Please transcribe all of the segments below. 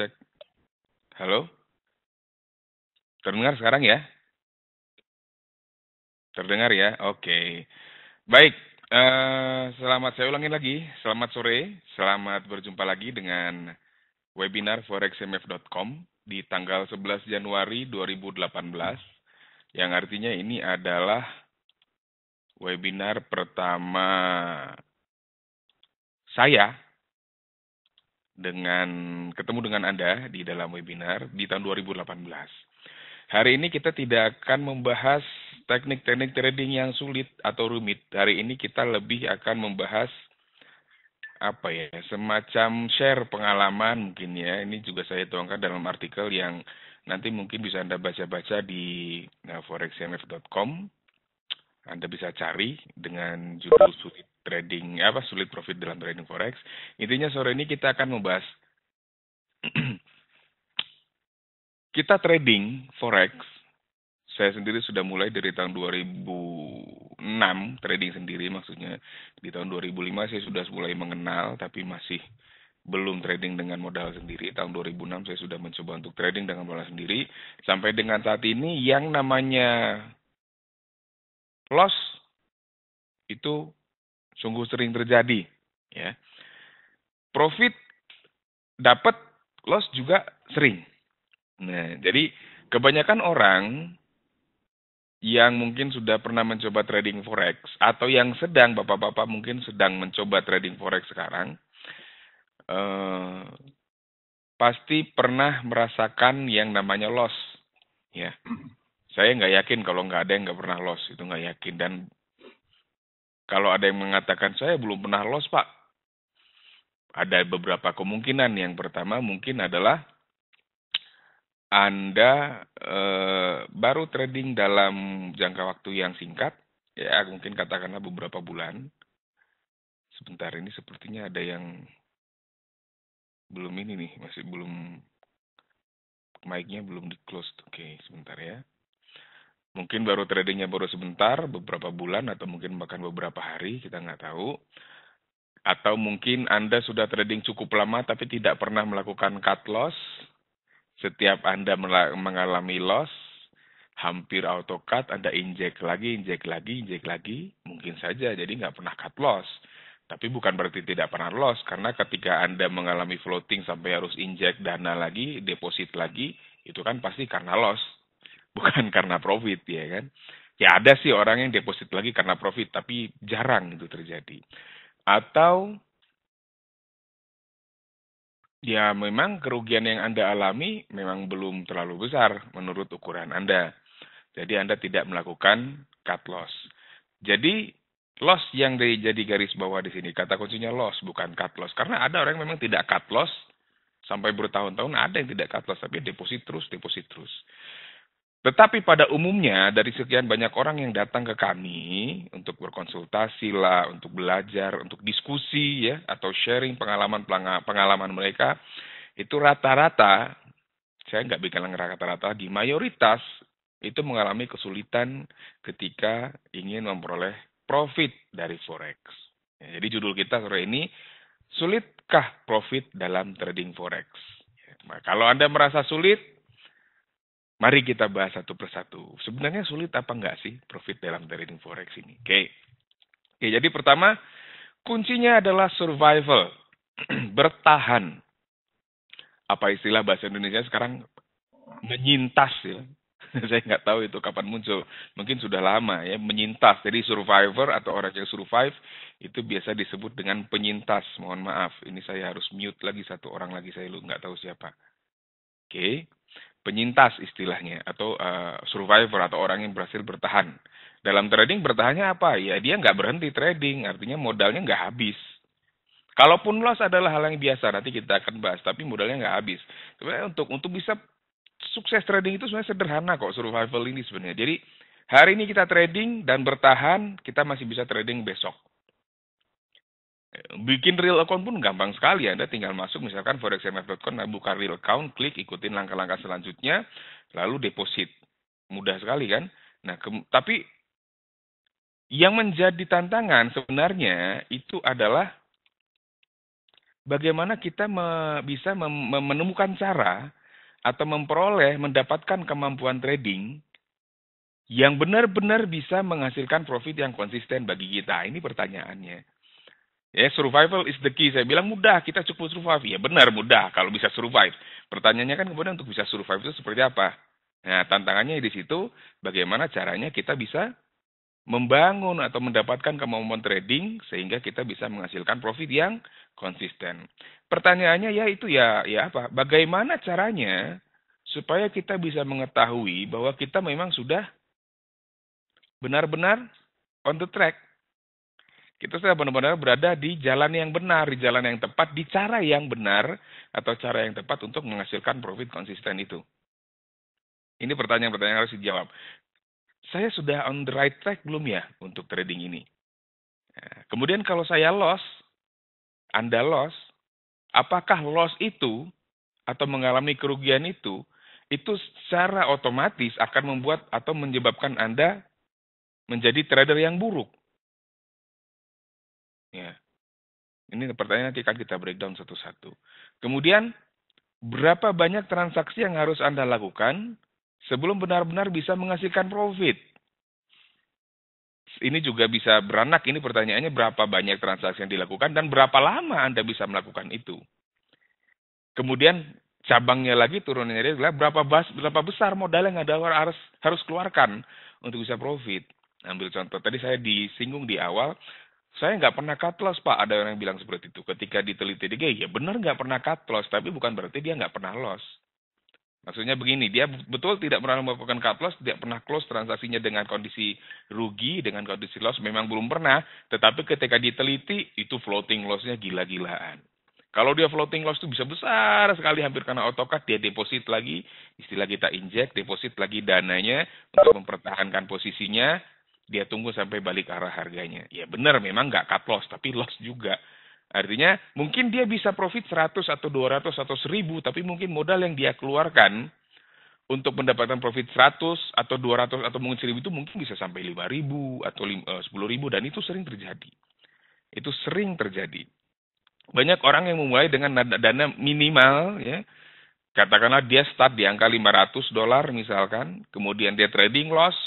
Cek. Halo? Terdengar sekarang ya? Terdengar ya? Oke. Okay. Baik, uh, selamat saya ulangi lagi. Selamat sore, selamat berjumpa lagi dengan webinar forexmf.com di tanggal 11 Januari 2018 yang artinya ini adalah webinar pertama saya dengan ketemu dengan Anda di dalam webinar di tahun 2018. Hari ini kita tidak akan membahas teknik-teknik trading yang sulit atau rumit. Hari ini kita lebih akan membahas apa ya, semacam share pengalaman mungkin ya. Ini juga saya tuangkan dalam artikel yang nanti mungkin bisa Anda baca-baca di eh, forexmf.com anda bisa cari dengan judul sulit trading apa sulit profit dalam trading forex. Intinya sore ini kita akan membahas kita trading forex. Saya sendiri sudah mulai dari tahun 2006 trading sendiri maksudnya di tahun 2005 saya sudah mulai mengenal tapi masih belum trading dengan modal sendiri. Tahun 2006 saya sudah mencoba untuk trading dengan modal sendiri. Sampai dengan saat ini yang namanya loss itu sungguh sering terjadi ya profit dapat loss juga sering nah jadi kebanyakan orang yang mungkin sudah pernah mencoba trading forex atau yang sedang bapak-bapak mungkin sedang mencoba trading forex sekarang eh, pasti pernah merasakan yang namanya loss ya saya nggak yakin kalau nggak ada yang nggak pernah los itu nggak yakin dan kalau ada yang mengatakan saya belum pernah los pak ada beberapa kemungkinan yang pertama mungkin adalah anda e, baru trading dalam jangka waktu yang singkat ya mungkin katakanlah beberapa bulan sebentar ini sepertinya ada yang belum ini nih masih belum mic-nya belum di close oke okay, sebentar ya mungkin baru tradingnya baru sebentar, beberapa bulan atau mungkin bahkan beberapa hari, kita nggak tahu. Atau mungkin Anda sudah trading cukup lama tapi tidak pernah melakukan cut loss. Setiap Anda mengalami loss, hampir auto cut, Anda injek lagi, injek lagi, injek lagi, mungkin saja jadi nggak pernah cut loss. Tapi bukan berarti tidak pernah loss, karena ketika Anda mengalami floating sampai harus injek dana lagi, deposit lagi, itu kan pasti karena loss bukan karena profit ya kan. Ya ada sih orang yang deposit lagi karena profit, tapi jarang itu terjadi. Atau ya memang kerugian yang Anda alami memang belum terlalu besar menurut ukuran Anda. Jadi Anda tidak melakukan cut loss. Jadi loss yang jadi garis bawah di sini kata kuncinya loss bukan cut loss karena ada orang yang memang tidak cut loss sampai bertahun-tahun ada yang tidak cut loss tapi deposit terus deposit terus tetapi pada umumnya dari sekian banyak orang yang datang ke kami untuk berkonsultasi lah, untuk belajar, untuk diskusi ya, atau sharing pengalaman pengalaman mereka, itu rata-rata, saya nggak bilang rata-rata di mayoritas itu mengalami kesulitan ketika ingin memperoleh profit dari forex. Ya, jadi judul kita sore ini, sulitkah profit dalam trading forex? Nah, kalau Anda merasa sulit, Mari kita bahas satu persatu. Sebenarnya sulit apa enggak sih profit dalam trading forex ini? Oke. Okay. okay, jadi pertama kuncinya adalah survival, bertahan. Apa istilah bahasa Indonesia sekarang menyintas ya. Saya nggak tahu itu kapan muncul. Mungkin sudah lama ya menyintas. Jadi survivor atau orang yang survive itu biasa disebut dengan penyintas. Mohon maaf, ini saya harus mute lagi satu orang lagi saya lu nggak tahu siapa. Oke. Okay penyintas istilahnya atau uh, survivor atau orang yang berhasil bertahan. Dalam trading bertahannya apa? Ya dia nggak berhenti trading, artinya modalnya nggak habis. Kalaupun loss adalah hal yang biasa, nanti kita akan bahas. Tapi modalnya nggak habis. Sebenarnya untuk untuk bisa sukses trading itu sebenarnya sederhana kok survival ini sebenarnya. Jadi hari ini kita trading dan bertahan, kita masih bisa trading besok bikin real account pun gampang sekali Anda tinggal masuk misalkan forexmf.com nah buka real account klik ikutin langkah-langkah selanjutnya lalu deposit mudah sekali kan nah ke, tapi yang menjadi tantangan sebenarnya itu adalah bagaimana kita me, bisa mem, menemukan cara atau memperoleh mendapatkan kemampuan trading yang benar-benar bisa menghasilkan profit yang konsisten bagi kita. Ini pertanyaannya. Ya, survival is the key. Saya bilang mudah, kita cukup survive. Ya benar mudah kalau bisa survive. Pertanyaannya kan kemudian untuk bisa survive itu seperti apa? Nah, tantangannya di situ bagaimana caranya kita bisa membangun atau mendapatkan kemampuan trading sehingga kita bisa menghasilkan profit yang konsisten. Pertanyaannya ya itu ya ya apa? Bagaimana caranya supaya kita bisa mengetahui bahwa kita memang sudah benar-benar on the track kita gitu, sudah benar-benar berada di jalan yang benar, di jalan yang tepat, di cara yang benar, atau cara yang tepat untuk menghasilkan profit konsisten itu. Ini pertanyaan-pertanyaan harus dijawab. Saya sudah on the right track belum ya untuk trading ini? Ya, kemudian kalau saya loss, Anda loss, apakah loss itu atau mengalami kerugian itu, itu secara otomatis akan membuat atau menyebabkan Anda menjadi trader yang buruk. Ya. Ini pertanyaan nanti akan kita breakdown satu-satu. Kemudian, berapa banyak transaksi yang harus Anda lakukan sebelum benar-benar bisa menghasilkan profit? Ini juga bisa beranak, ini pertanyaannya berapa banyak transaksi yang dilakukan dan berapa lama Anda bisa melakukan itu. Kemudian cabangnya lagi turunannya adalah berapa bas, berapa besar modal yang Anda harus harus keluarkan untuk bisa profit. Ambil contoh tadi saya disinggung di awal saya nggak pernah cut loss, Pak. Ada orang yang bilang seperti itu. Ketika diteliti di GI, ya benar nggak pernah cut loss, tapi bukan berarti dia nggak pernah loss. Maksudnya begini, dia betul tidak pernah melakukan cut loss, tidak pernah close transaksinya dengan kondisi rugi, dengan kondisi loss, memang belum pernah. Tetapi ketika diteliti, itu floating loss-nya gila-gilaan. Kalau dia floating loss itu bisa besar sekali hampir karena otokat dia deposit lagi, istilah kita injek, deposit lagi dananya untuk mempertahankan posisinya, dia tunggu sampai balik arah harganya. Ya benar memang nggak cut loss, tapi loss juga. Artinya mungkin dia bisa profit 100 atau 200 atau 1000, tapi mungkin modal yang dia keluarkan untuk mendapatkan profit 100 atau 200 atau mungkin 1000 itu mungkin bisa sampai 5000 atau 10000 eh, dan itu sering terjadi. Itu sering terjadi. Banyak orang yang memulai dengan dana minimal ya, katakanlah dia start di angka 500 dolar misalkan, kemudian dia trading loss,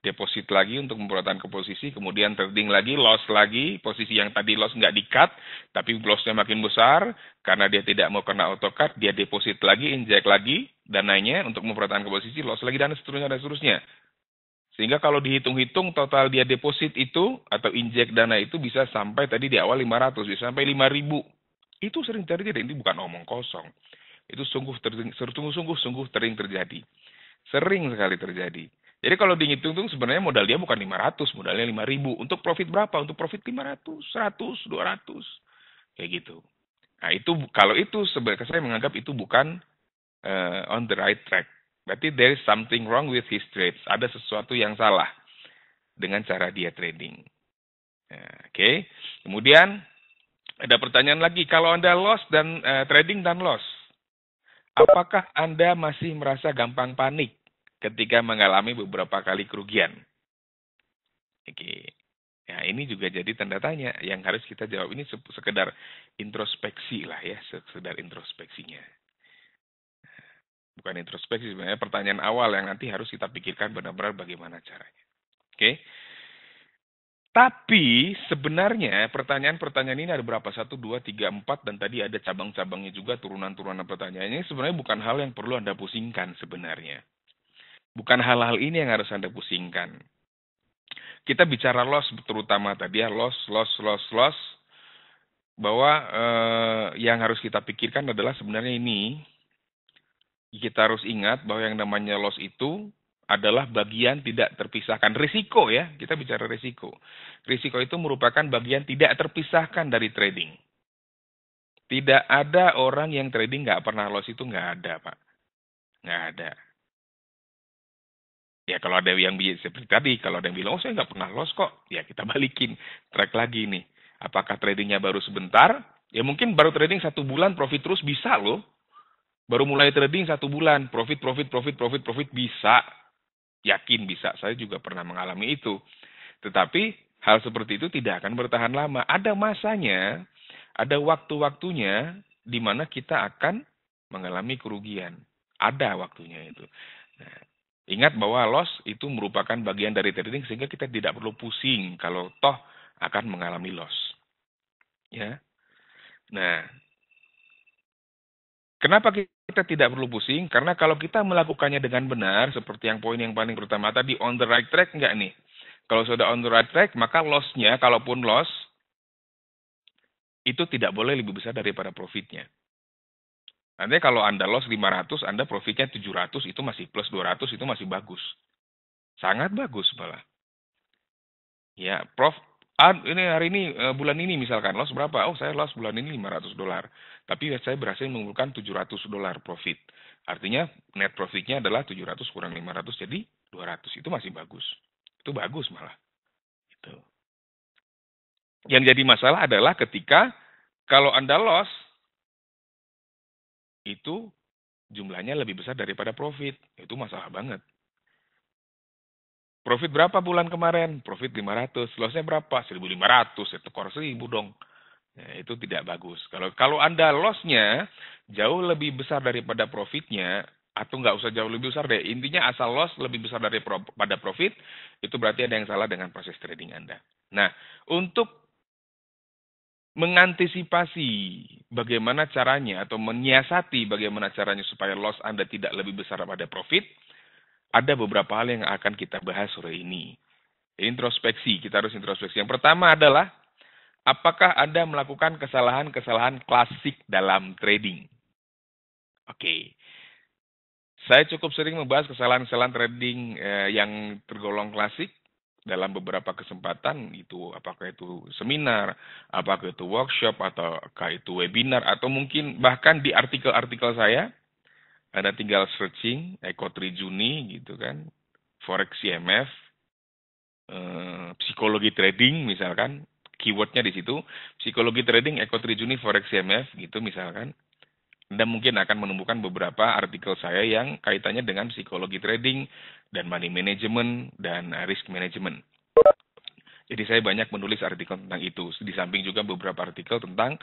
deposit lagi untuk pembuatan ke posisi, kemudian trading lagi, loss lagi, posisi yang tadi loss nggak di-cut, tapi lossnya makin besar, karena dia tidak mau kena auto cut, dia deposit lagi, inject lagi dananya untuk mempertahankan ke posisi, loss lagi, dan seterusnya, dan seterusnya. Sehingga kalau dihitung-hitung total dia deposit itu atau inject dana itu bisa sampai tadi di awal 500, bisa sampai 5000. Itu sering terjadi, dan ini bukan omong kosong. Itu sungguh sungguh sungguh sungguh sering terjadi. Sering sekali terjadi. Jadi kalau dihitung-hitung sebenarnya modal dia bukan 500, modalnya 5000. Untuk profit berapa? Untuk profit 500, 100, 200. Kayak gitu. Nah, itu kalau itu sebenarnya saya menganggap itu bukan uh, on the right track. Berarti there is something wrong with his trades. Ada sesuatu yang salah dengan cara dia trading. Nah, Oke. Okay. Kemudian ada pertanyaan lagi, kalau Anda loss dan uh, trading dan loss, apakah Anda masih merasa gampang panik? ketika mengalami beberapa kali kerugian. Oke. Ya, ini juga jadi tanda tanya yang harus kita jawab ini sekedar introspeksi lah ya, sekedar introspeksinya. Bukan introspeksi sebenarnya pertanyaan awal yang nanti harus kita pikirkan benar-benar bagaimana caranya. Oke. Tapi sebenarnya pertanyaan-pertanyaan ini ada berapa? Satu, dua, tiga, empat, dan tadi ada cabang-cabangnya juga, turunan-turunan pertanyaannya. Sebenarnya bukan hal yang perlu Anda pusingkan sebenarnya. Bukan hal-hal ini yang harus Anda pusingkan. Kita bicara loss terutama tadi ya, loss, loss, loss, loss. Bahwa eh, yang harus kita pikirkan adalah sebenarnya ini, kita harus ingat bahwa yang namanya loss itu adalah bagian tidak terpisahkan. Risiko ya, kita bicara risiko. Risiko itu merupakan bagian tidak terpisahkan dari trading. Tidak ada orang yang trading nggak pernah loss itu nggak ada, Pak. Nggak ada. Ya kalau ada yang seperti tadi, kalau ada yang bilang, oh saya nggak pernah loss kok, ya kita balikin, track lagi nih. Apakah tradingnya baru sebentar? Ya mungkin baru trading satu bulan, profit terus bisa loh. Baru mulai trading satu bulan, profit, profit, profit, profit, profit, bisa. Yakin bisa, saya juga pernah mengalami itu. Tetapi hal seperti itu tidak akan bertahan lama. Ada masanya, ada waktu-waktunya di mana kita akan mengalami kerugian. Ada waktunya itu. Nah, Ingat bahwa loss itu merupakan bagian dari trading sehingga kita tidak perlu pusing kalau toh akan mengalami loss. Ya. Nah, kenapa kita tidak perlu pusing? Karena kalau kita melakukannya dengan benar, seperti yang poin yang paling pertama tadi, on the right track enggak nih? Kalau sudah on the right track, maka lossnya kalaupun loss, itu tidak boleh lebih besar daripada profitnya. Nanti kalau Anda loss 500, Anda profitnya 700, itu masih plus 200, itu masih bagus. Sangat bagus malah. Ya, Prof, ini hari ini eh, bulan ini misalkan loss berapa? Oh, saya loss bulan ini 500 dolar. Tapi saya berhasil mengumpulkan 700 dolar profit. Artinya net profitnya adalah 700 kurang 500 jadi 200. Itu masih bagus. Itu bagus malah. Itu. Yang jadi masalah adalah ketika kalau Anda loss itu jumlahnya lebih besar daripada profit. Itu masalah banget. Profit berapa bulan kemarin? Profit 500. Lossnya berapa? 1500. Itu kor 1000 dong. Ya, itu tidak bagus. Kalau kalau Anda lossnya jauh lebih besar daripada profitnya, atau nggak usah jauh lebih besar deh. Intinya asal loss lebih besar daripada profit, itu berarti ada yang salah dengan proses trading Anda. Nah, untuk mengantisipasi bagaimana caranya atau menyiasati bagaimana caranya supaya loss Anda tidak lebih besar pada profit, ada beberapa hal yang akan kita bahas sore ini. Introspeksi, kita harus introspeksi. Yang pertama adalah apakah Anda melakukan kesalahan-kesalahan klasik dalam trading? Oke. Okay. Saya cukup sering membahas kesalahan-kesalahan trading eh, yang tergolong klasik dalam beberapa kesempatan itu apakah itu seminar, apakah itu workshop ataukah itu webinar atau mungkin bahkan di artikel-artikel saya anda tinggal searching Eko Trijuni gitu kan, forex CMF, eh, psikologi trading misalkan keywordnya di situ, psikologi trading Eko Trijuni forex CMF gitu misalkan anda mungkin akan menemukan beberapa artikel saya yang kaitannya dengan psikologi trading dan money management dan risk management. Jadi saya banyak menulis artikel tentang itu. Di samping juga beberapa artikel tentang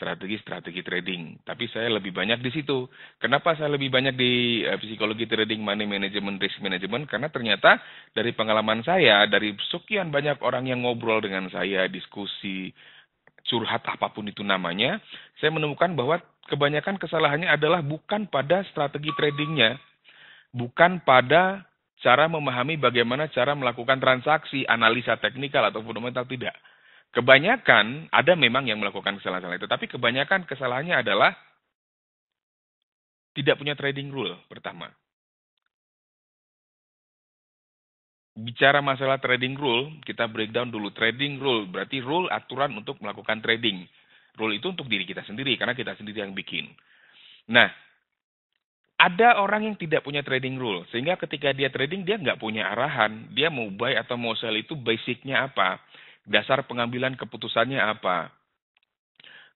strategi-strategi trading. Tapi saya lebih banyak di situ. Kenapa saya lebih banyak di eh, psikologi trading, money management, risk management? Karena ternyata dari pengalaman saya, dari sekian banyak orang yang ngobrol dengan saya, diskusi, curhat apapun itu namanya, saya menemukan bahwa kebanyakan kesalahannya adalah bukan pada strategi tradingnya, bukan pada cara memahami bagaimana cara melakukan transaksi, analisa teknikal atau fundamental tidak. Kebanyakan ada memang yang melakukan kesalahan-kesalahan itu, tapi kebanyakan kesalahannya adalah tidak punya trading rule pertama. bicara masalah trading rule, kita breakdown dulu trading rule. Berarti rule aturan untuk melakukan trading. Rule itu untuk diri kita sendiri karena kita sendiri yang bikin. Nah, ada orang yang tidak punya trading rule sehingga ketika dia trading dia nggak punya arahan, dia mau buy atau mau sell itu basicnya apa, dasar pengambilan keputusannya apa,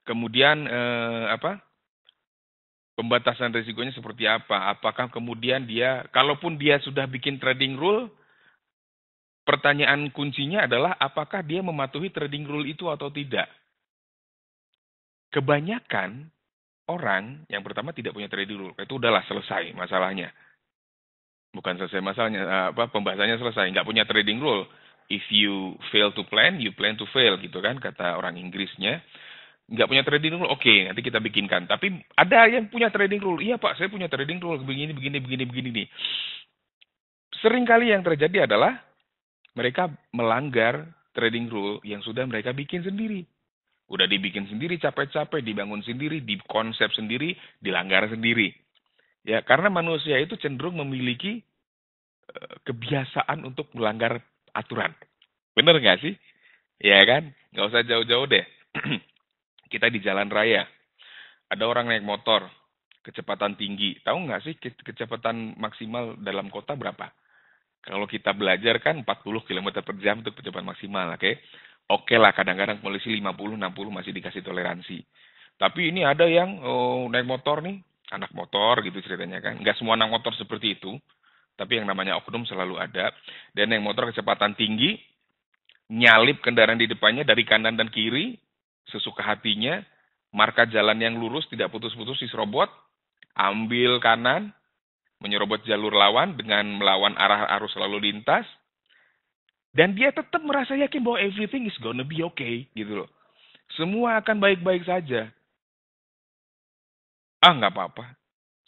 kemudian eh, apa pembatasan risikonya seperti apa, apakah kemudian dia kalaupun dia sudah bikin trading rule Pertanyaan kuncinya adalah apakah dia mematuhi trading rule itu atau tidak. Kebanyakan orang yang pertama tidak punya trading rule, itu udahlah selesai masalahnya. Bukan selesai masalahnya, eh, apa pembahasannya selesai, nggak punya trading rule. If you fail to plan, you plan to fail gitu kan kata orang Inggrisnya. Nggak punya trading rule, oke okay, nanti kita bikinkan. Tapi ada yang punya trading rule, iya pak saya punya trading rule begini begini begini begini Sering kali yang terjadi adalah mereka melanggar trading rule yang sudah mereka bikin sendiri. Udah dibikin sendiri, capek-capek, dibangun sendiri, dikonsep sendiri, dilanggar sendiri. Ya, karena manusia itu cenderung memiliki eh, kebiasaan untuk melanggar aturan. Bener nggak sih? Ya kan? Nggak usah jauh-jauh deh. Kita di jalan raya. Ada orang naik motor, kecepatan tinggi. Tahu nggak sih kecepatan maksimal dalam kota berapa? Kalau kita belajar kan 40 km per jam untuk kecepatan maksimal, oke? Okay? Oke okay lah, kadang-kadang polisi 50, 60 masih dikasih toleransi. Tapi ini ada yang oh, naik motor nih, anak motor gitu ceritanya kan. Nggak semua anak motor seperti itu, tapi yang namanya oknum selalu ada. Dan yang motor kecepatan tinggi, nyalip kendaraan di depannya dari kanan dan kiri, sesuka hatinya, marka jalan yang lurus, tidak putus-putus, diserobot, ambil kanan, menyerobot jalur lawan dengan melawan arah arus lalu lintas, dan dia tetap merasa yakin bahwa everything is gonna be okay gitu loh. Semua akan baik-baik saja. Ah nggak apa-apa,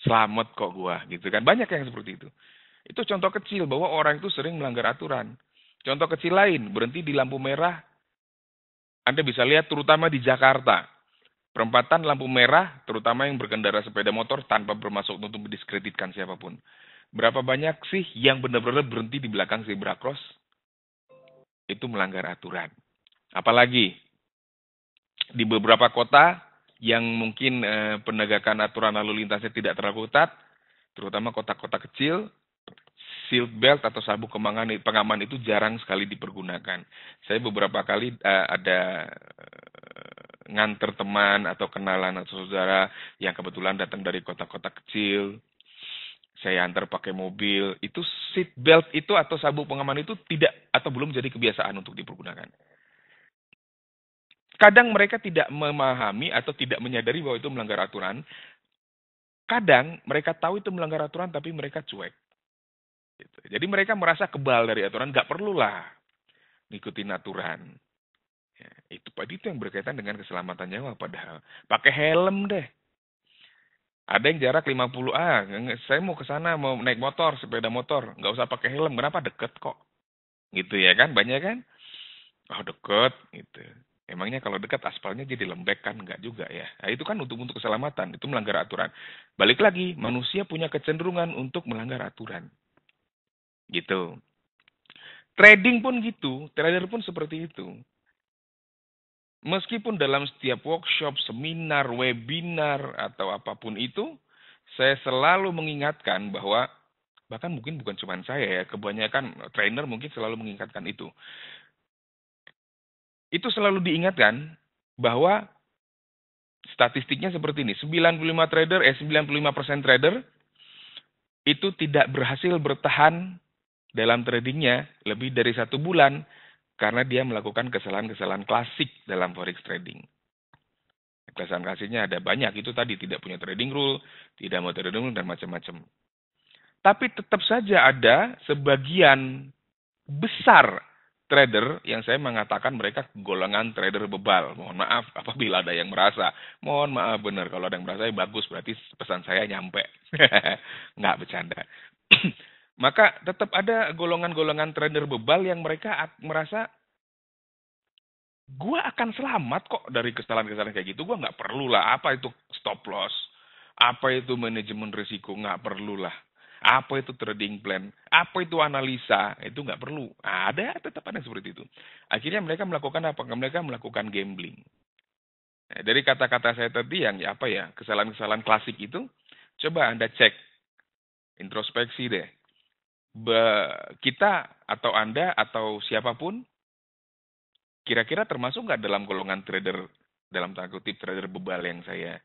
selamat kok gua gitu kan. Banyak yang seperti itu. Itu contoh kecil bahwa orang itu sering melanggar aturan. Contoh kecil lain, berhenti di lampu merah. Anda bisa lihat terutama di Jakarta. Perempatan lampu merah, terutama yang berkendara sepeda motor tanpa bermasuk untuk mendiskreditkan siapapun. Berapa banyak sih yang benar-benar berhenti di belakang zebra cross? Itu melanggar aturan. Apalagi di beberapa kota yang mungkin eh, penegakan aturan lalu lintasnya tidak terlalu ketat, terutama kota-kota kecil, seat belt atau sabuk pengaman itu jarang sekali dipergunakan. Saya beberapa kali eh, ada nganter teman atau kenalan atau saudara yang kebetulan datang dari kota-kota kecil saya antar pakai mobil itu seat belt itu atau sabuk pengaman itu tidak atau belum jadi kebiasaan untuk dipergunakan kadang mereka tidak memahami atau tidak menyadari bahwa itu melanggar aturan kadang mereka tahu itu melanggar aturan tapi mereka cuek gitu. jadi mereka merasa kebal dari aturan nggak perlulah ngikutin aturan Ya, itu tadi itu yang berkaitan dengan keselamatan nyawa padahal. Pakai helm deh. Ada yang jarak 50 a, saya mau ke sana mau naik motor, sepeda motor, nggak usah pakai helm. Kenapa deket kok? Gitu ya kan, banyak ya kan? Oh deket, gitu. Emangnya kalau dekat aspalnya jadi lembek kan? Enggak juga ya. Nah, itu kan untuk untuk keselamatan, itu melanggar aturan. Balik lagi, manusia punya kecenderungan untuk melanggar aturan. Gitu. Trading pun gitu, trader pun seperti itu meskipun dalam setiap workshop, seminar, webinar, atau apapun itu, saya selalu mengingatkan bahwa bahkan mungkin bukan cuma saya ya, kebanyakan trainer mungkin selalu mengingatkan itu. Itu selalu diingatkan bahwa statistiknya seperti ini, 95 trader eh 95% trader itu tidak berhasil bertahan dalam tradingnya lebih dari satu bulan karena dia melakukan kesalahan-kesalahan klasik dalam forex trading. Kesalahan klasiknya ada banyak, itu tadi tidak punya trading rule, tidak mau trading rule, dan macam-macam. Tapi tetap saja ada sebagian besar trader yang saya mengatakan mereka golongan trader bebal. Mohon maaf apabila ada yang merasa. Mohon maaf benar kalau ada yang merasa ya, bagus berarti pesan saya nyampe. Nggak bercanda. Maka tetap ada golongan-golongan trader bebal yang mereka merasa gua akan selamat kok dari kesalahan-kesalahan kayak gitu. gua nggak perlu lah. Apa itu stop loss? Apa itu manajemen risiko? Nggak perlu lah. Apa itu trading plan? Apa itu analisa? Itu nggak perlu. ada, tetap ada seperti itu. Akhirnya mereka melakukan apa? Mereka melakukan gambling. Nah, dari kata-kata saya tadi yang ya, apa ya kesalahan-kesalahan klasik itu, coba anda cek introspeksi deh kita atau Anda atau siapapun kira-kira termasuk nggak dalam golongan trader dalam tanda kutip trader bebal yang saya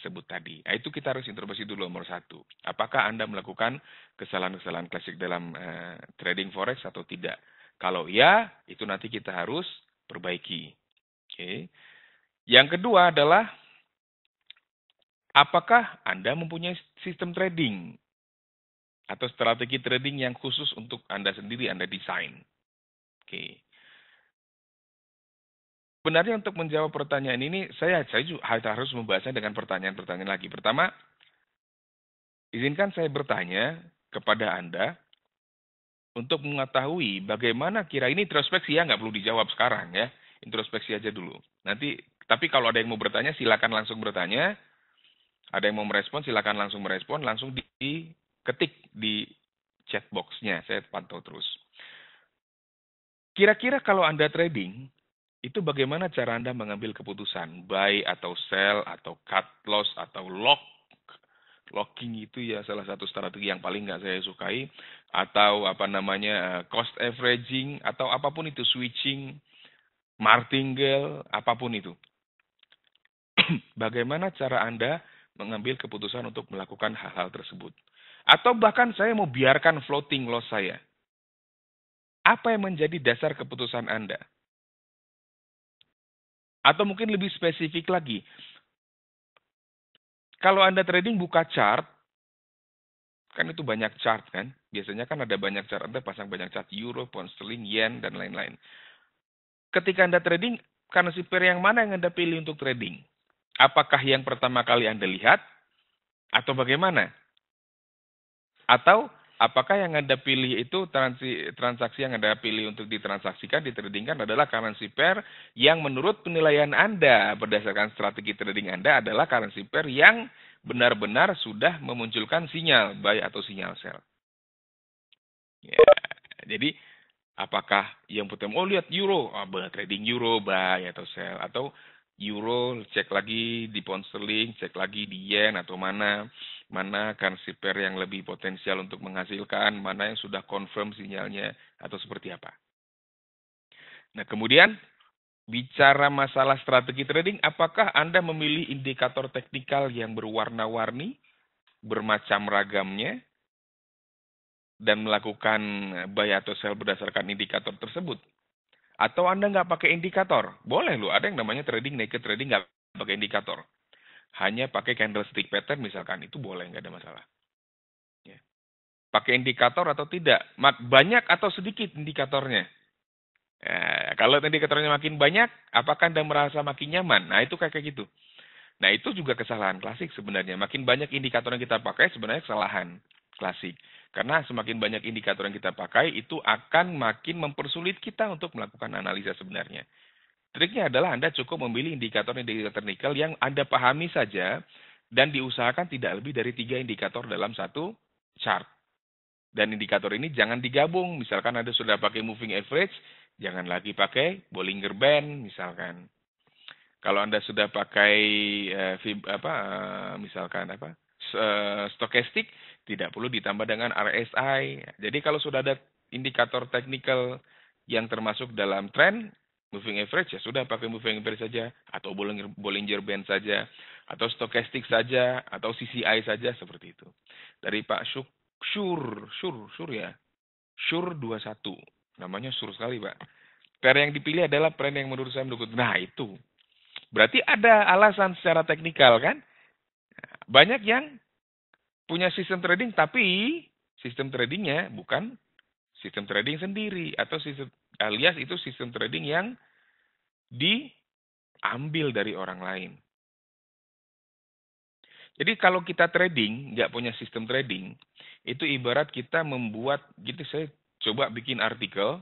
sebut tadi. Nah, itu kita harus introspeksi dulu nomor satu. Apakah Anda melakukan kesalahan-kesalahan klasik dalam eh, trading forex atau tidak? Kalau iya, itu nanti kita harus perbaiki. Oke. Okay. Yang kedua adalah apakah Anda mempunyai sistem trading? atau strategi trading yang khusus untuk Anda sendiri, Anda desain. Oke. Okay. Benarnya untuk menjawab pertanyaan ini, saya, saya harus membahasnya dengan pertanyaan-pertanyaan lagi. Pertama, izinkan saya bertanya kepada Anda untuk mengetahui bagaimana kira ini introspeksi ya, nggak perlu dijawab sekarang ya. Introspeksi aja dulu. Nanti, tapi kalau ada yang mau bertanya, silakan langsung bertanya. Ada yang mau merespon, silakan langsung merespon, langsung di ketik di chat boxnya, saya pantau terus. Kira-kira kalau Anda trading, itu bagaimana cara Anda mengambil keputusan buy atau sell atau cut loss atau lock locking itu ya salah satu strategi yang paling nggak saya sukai atau apa namanya eh, cost averaging atau apapun itu switching martingale apapun itu bagaimana cara Anda mengambil keputusan untuk melakukan hal-hal tersebut atau bahkan saya mau biarkan floating loss saya. Apa yang menjadi dasar keputusan Anda? Atau mungkin lebih spesifik lagi, kalau Anda trading buka chart, kan itu banyak chart kan? Biasanya kan ada banyak chart, Anda pasang banyak chart euro, pound sterling, yen, dan lain-lain. Ketika Anda trading, si pair yang mana yang Anda pilih untuk trading? Apakah yang pertama kali Anda lihat? Atau bagaimana? Atau apakah yang Anda pilih itu transi, transaksi yang Anda pilih untuk ditransaksikan, ditradingkan adalah currency pair yang menurut penilaian Anda berdasarkan strategi trading Anda adalah currency pair yang benar-benar sudah memunculkan sinyal buy atau sinyal sell. Ya, jadi apakah yang pertama oh lihat euro, oh, trading euro buy atau sell atau euro cek lagi di pound sterling, cek lagi di yen atau mana mana currency pair yang lebih potensial untuk menghasilkan, mana yang sudah confirm sinyalnya, atau seperti apa. Nah, kemudian bicara masalah strategi trading, apakah Anda memilih indikator teknikal yang berwarna-warni, bermacam ragamnya, dan melakukan buy atau sell berdasarkan indikator tersebut? Atau Anda nggak pakai indikator? Boleh loh, ada yang namanya trading naked trading nggak pakai indikator hanya pakai candlestick pattern misalkan itu boleh nggak ada masalah. Ya. Pakai indikator atau tidak, banyak atau sedikit indikatornya. Ya, kalau indikatornya makin banyak, apakah Anda merasa makin nyaman? Nah, itu kayak gitu. Nah, itu juga kesalahan klasik sebenarnya. Makin banyak indikator yang kita pakai, sebenarnya kesalahan klasik. Karena semakin banyak indikator yang kita pakai, itu akan makin mempersulit kita untuk melakukan analisa sebenarnya. Triknya adalah Anda cukup memilih indikator-indikator nikel yang Anda pahami saja dan diusahakan tidak lebih dari tiga indikator dalam satu chart. Dan indikator ini jangan digabung. Misalkan Anda sudah pakai moving average, jangan lagi pakai Bollinger Band misalkan. Kalau Anda sudah pakai eh, fib, apa eh, misalkan apa eh, stokastik tidak perlu ditambah dengan RSI. Jadi kalau sudah ada indikator teknikal yang termasuk dalam trend, moving average ya sudah pakai moving average saja atau Bollinger, Bollinger Band saja atau stokastik saja atau CCI saja seperti itu. Dari Pak Syuk, Syur, Syur, Syur ya. Syur 21. Namanya Syur sekali, Pak. Per yang dipilih adalah per yang menurut saya mendukung. Nah, itu. Berarti ada alasan secara teknikal kan? Banyak yang punya sistem trading tapi sistem tradingnya bukan sistem trading sendiri atau sistem Alias itu sistem trading yang diambil dari orang lain. Jadi kalau kita trading, nggak punya sistem trading, itu ibarat kita membuat, gitu saya coba bikin artikel,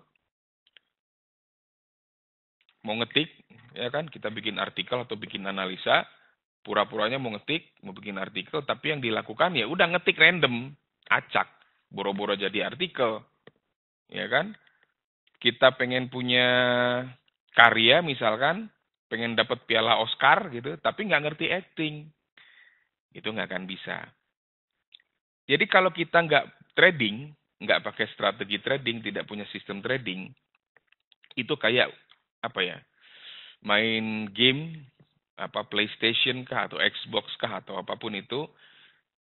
mau ngetik, ya kan, kita bikin artikel atau bikin analisa, pura-puranya mau ngetik, mau bikin artikel, tapi yang dilakukan ya udah ngetik random, acak, boro-boro jadi artikel, ya kan kita pengen punya karya misalkan, pengen dapat piala Oscar gitu, tapi nggak ngerti acting, itu nggak akan bisa. Jadi kalau kita nggak trading, nggak pakai strategi trading, tidak punya sistem trading, itu kayak apa ya? Main game apa PlayStation kah atau Xbox kah atau apapun itu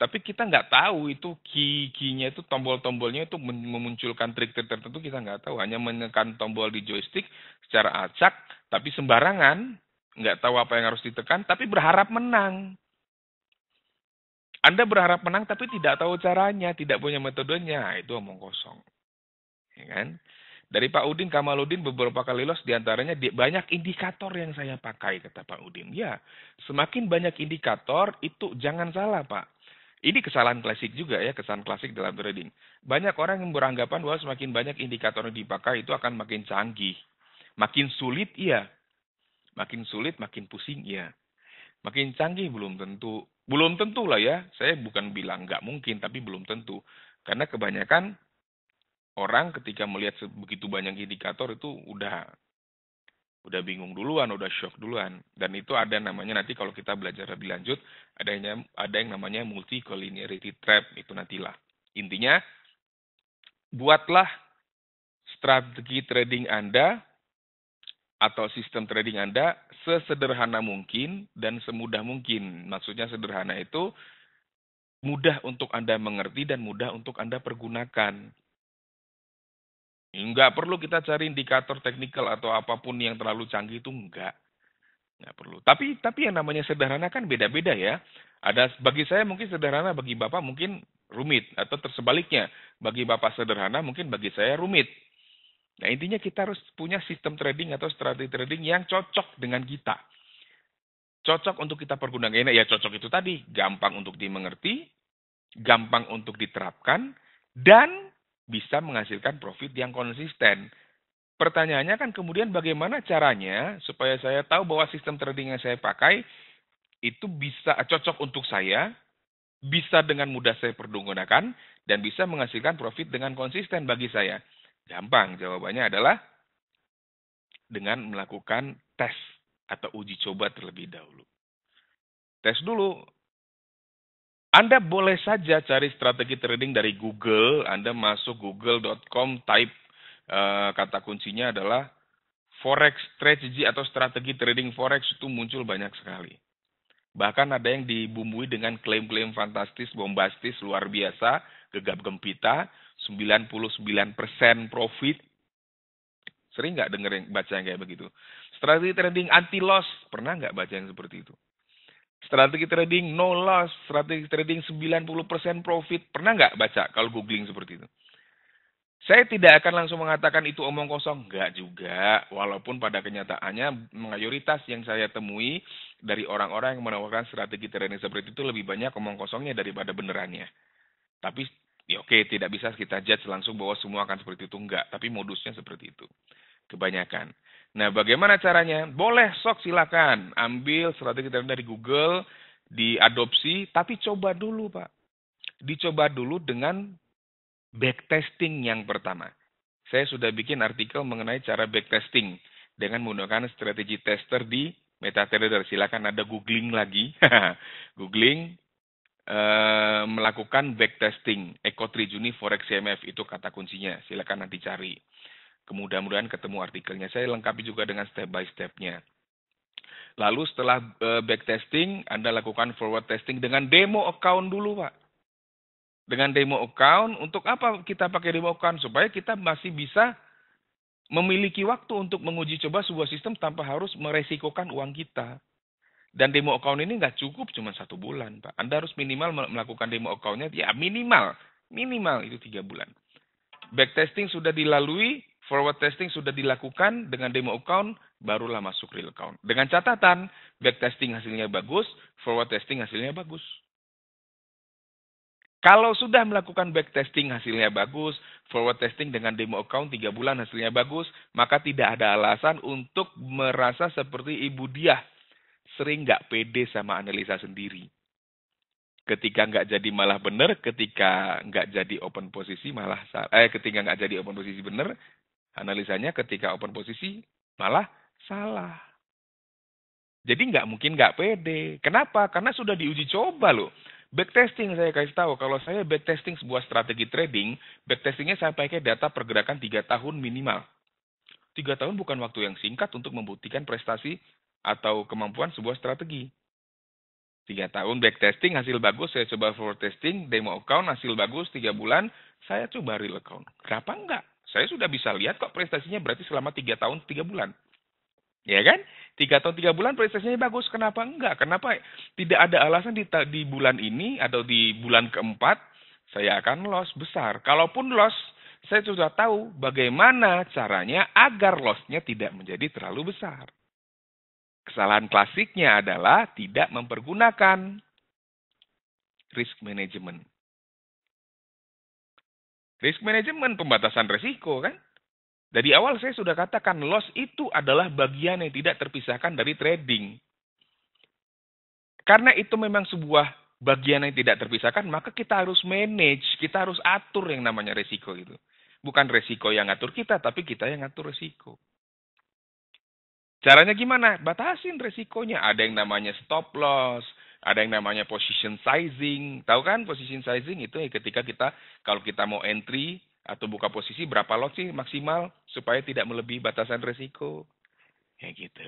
tapi kita nggak tahu itu key itu tombol-tombolnya itu memunculkan trik-trik tertentu kita nggak tahu hanya menekan tombol di joystick secara acak tapi sembarangan nggak tahu apa yang harus ditekan tapi berharap menang anda berharap menang tapi tidak tahu caranya tidak punya metodenya nah, itu omong kosong ya kan dari Pak Udin Kamaludin beberapa kali los diantaranya banyak indikator yang saya pakai kata Pak Udin ya semakin banyak indikator itu jangan salah Pak ini kesalahan klasik juga ya, kesalahan klasik dalam trading. Banyak orang yang beranggapan bahwa semakin banyak indikator yang dipakai itu akan makin canggih. Makin sulit iya. Makin sulit makin pusing iya. Makin canggih belum tentu. Belum tentu lah ya. Saya bukan bilang nggak mungkin, tapi belum tentu. Karena kebanyakan orang ketika melihat begitu banyak indikator itu udah udah bingung duluan, udah shock duluan. Dan itu ada namanya nanti kalau kita belajar lebih lanjut, adanya ada yang namanya multi multicollinearity trap itu nantilah. Intinya buatlah strategi trading Anda atau sistem trading Anda sesederhana mungkin dan semudah mungkin. Maksudnya sederhana itu mudah untuk Anda mengerti dan mudah untuk Anda pergunakan. Enggak perlu kita cari indikator teknikal atau apapun yang terlalu canggih itu enggak nggak perlu. Tapi tapi yang namanya sederhana kan beda-beda ya. Ada bagi saya mungkin sederhana, bagi bapak mungkin rumit atau tersebaliknya. Bagi bapak sederhana mungkin bagi saya rumit. Nah intinya kita harus punya sistem trading atau strategi trading yang cocok dengan kita. Cocok untuk kita pergunakan. Ya cocok itu tadi, gampang untuk dimengerti, gampang untuk diterapkan, dan bisa menghasilkan profit yang konsisten pertanyaannya kan kemudian bagaimana caranya supaya saya tahu bahwa sistem trading yang saya pakai itu bisa cocok untuk saya, bisa dengan mudah saya pergunakan, dan bisa menghasilkan profit dengan konsisten bagi saya. Gampang, jawabannya adalah dengan melakukan tes atau uji coba terlebih dahulu. Tes dulu. Anda boleh saja cari strategi trading dari Google, Anda masuk google.com, type Eh, kata kuncinya adalah forex strategy atau strategi trading forex itu muncul banyak sekali. Bahkan ada yang dibumbui dengan klaim-klaim fantastis, bombastis, luar biasa, gegap gempita, 99% profit. Sering nggak denger yang, baca yang kayak begitu? Strategi trading anti loss, pernah nggak baca yang seperti itu? Strategi trading no loss, strategi trading 90% profit, pernah nggak baca kalau googling seperti itu? Saya tidak akan langsung mengatakan itu omong kosong, enggak juga. Walaupun pada kenyataannya mayoritas yang saya temui dari orang-orang yang menawarkan strategi trading seperti itu lebih banyak omong kosongnya daripada benerannya. Tapi ya oke, tidak bisa kita judge langsung bahwa semua akan seperti itu, enggak. Tapi modusnya seperti itu. Kebanyakan. Nah, bagaimana caranya? Boleh sok silakan ambil strategi trading dari Google, diadopsi, tapi coba dulu, Pak. Dicoba dulu dengan backtesting yang pertama. Saya sudah bikin artikel mengenai cara backtesting dengan menggunakan strategi tester di MetaTrader. Silakan ada googling lagi. googling e, melakukan backtesting Eco Trijuni Forex CMF itu kata kuncinya. Silakan nanti cari. kemudian mudahan ketemu artikelnya. Saya lengkapi juga dengan step by step-nya. Lalu setelah eh, backtesting, Anda lakukan forward testing dengan demo account dulu, Pak dengan demo account. Untuk apa kita pakai demo account? Supaya kita masih bisa memiliki waktu untuk menguji coba sebuah sistem tanpa harus meresikokan uang kita. Dan demo account ini nggak cukup cuma satu bulan, Pak. Anda harus minimal melakukan demo accountnya, ya minimal, minimal itu tiga bulan. Backtesting sudah dilalui, forward testing sudah dilakukan dengan demo account, barulah masuk real account. Dengan catatan, backtesting hasilnya bagus, forward testing hasilnya bagus. Kalau sudah melakukan back testing hasilnya bagus, forward testing dengan demo account 3 bulan hasilnya bagus, maka tidak ada alasan untuk merasa seperti Ibu dia Sering nggak pede sama analisa sendiri. Ketika nggak jadi malah bener, ketika nggak jadi open posisi malah eh ketika nggak jadi open posisi bener, analisanya ketika open posisi malah salah. Jadi nggak mungkin nggak pede. Kenapa? Karena sudah diuji coba loh. Backtesting saya kasih tahu, kalau saya backtesting sebuah strategi trading, backtestingnya saya pakai data pergerakan tiga tahun minimal. tiga tahun bukan waktu yang singkat untuk membuktikan prestasi atau kemampuan sebuah strategi. tiga tahun backtesting, hasil bagus, saya coba forward testing, demo account, hasil bagus, tiga bulan, saya coba real account. Kenapa enggak? Saya sudah bisa lihat kok prestasinya berarti selama tiga tahun, tiga bulan. Ya kan? tiga tahun tiga bulan prestasinya bagus kenapa enggak kenapa tidak ada alasan di di bulan ini atau di bulan keempat saya akan loss besar kalaupun loss saya sudah tahu bagaimana caranya agar lossnya tidak menjadi terlalu besar kesalahan klasiknya adalah tidak mempergunakan risk management risk management pembatasan resiko kan dari awal saya sudah katakan loss itu adalah bagian yang tidak terpisahkan dari trading. Karena itu memang sebuah bagian yang tidak terpisahkan, maka kita harus manage, kita harus atur yang namanya resiko itu. Bukan resiko yang ngatur kita, tapi kita yang ngatur resiko. Caranya gimana? Batasin resikonya. Ada yang namanya stop loss, ada yang namanya position sizing. Tahu kan position sizing itu ya ketika kita kalau kita mau entry atau buka posisi berapa lot sih maksimal supaya tidak melebihi batasan resiko. Ya gitu.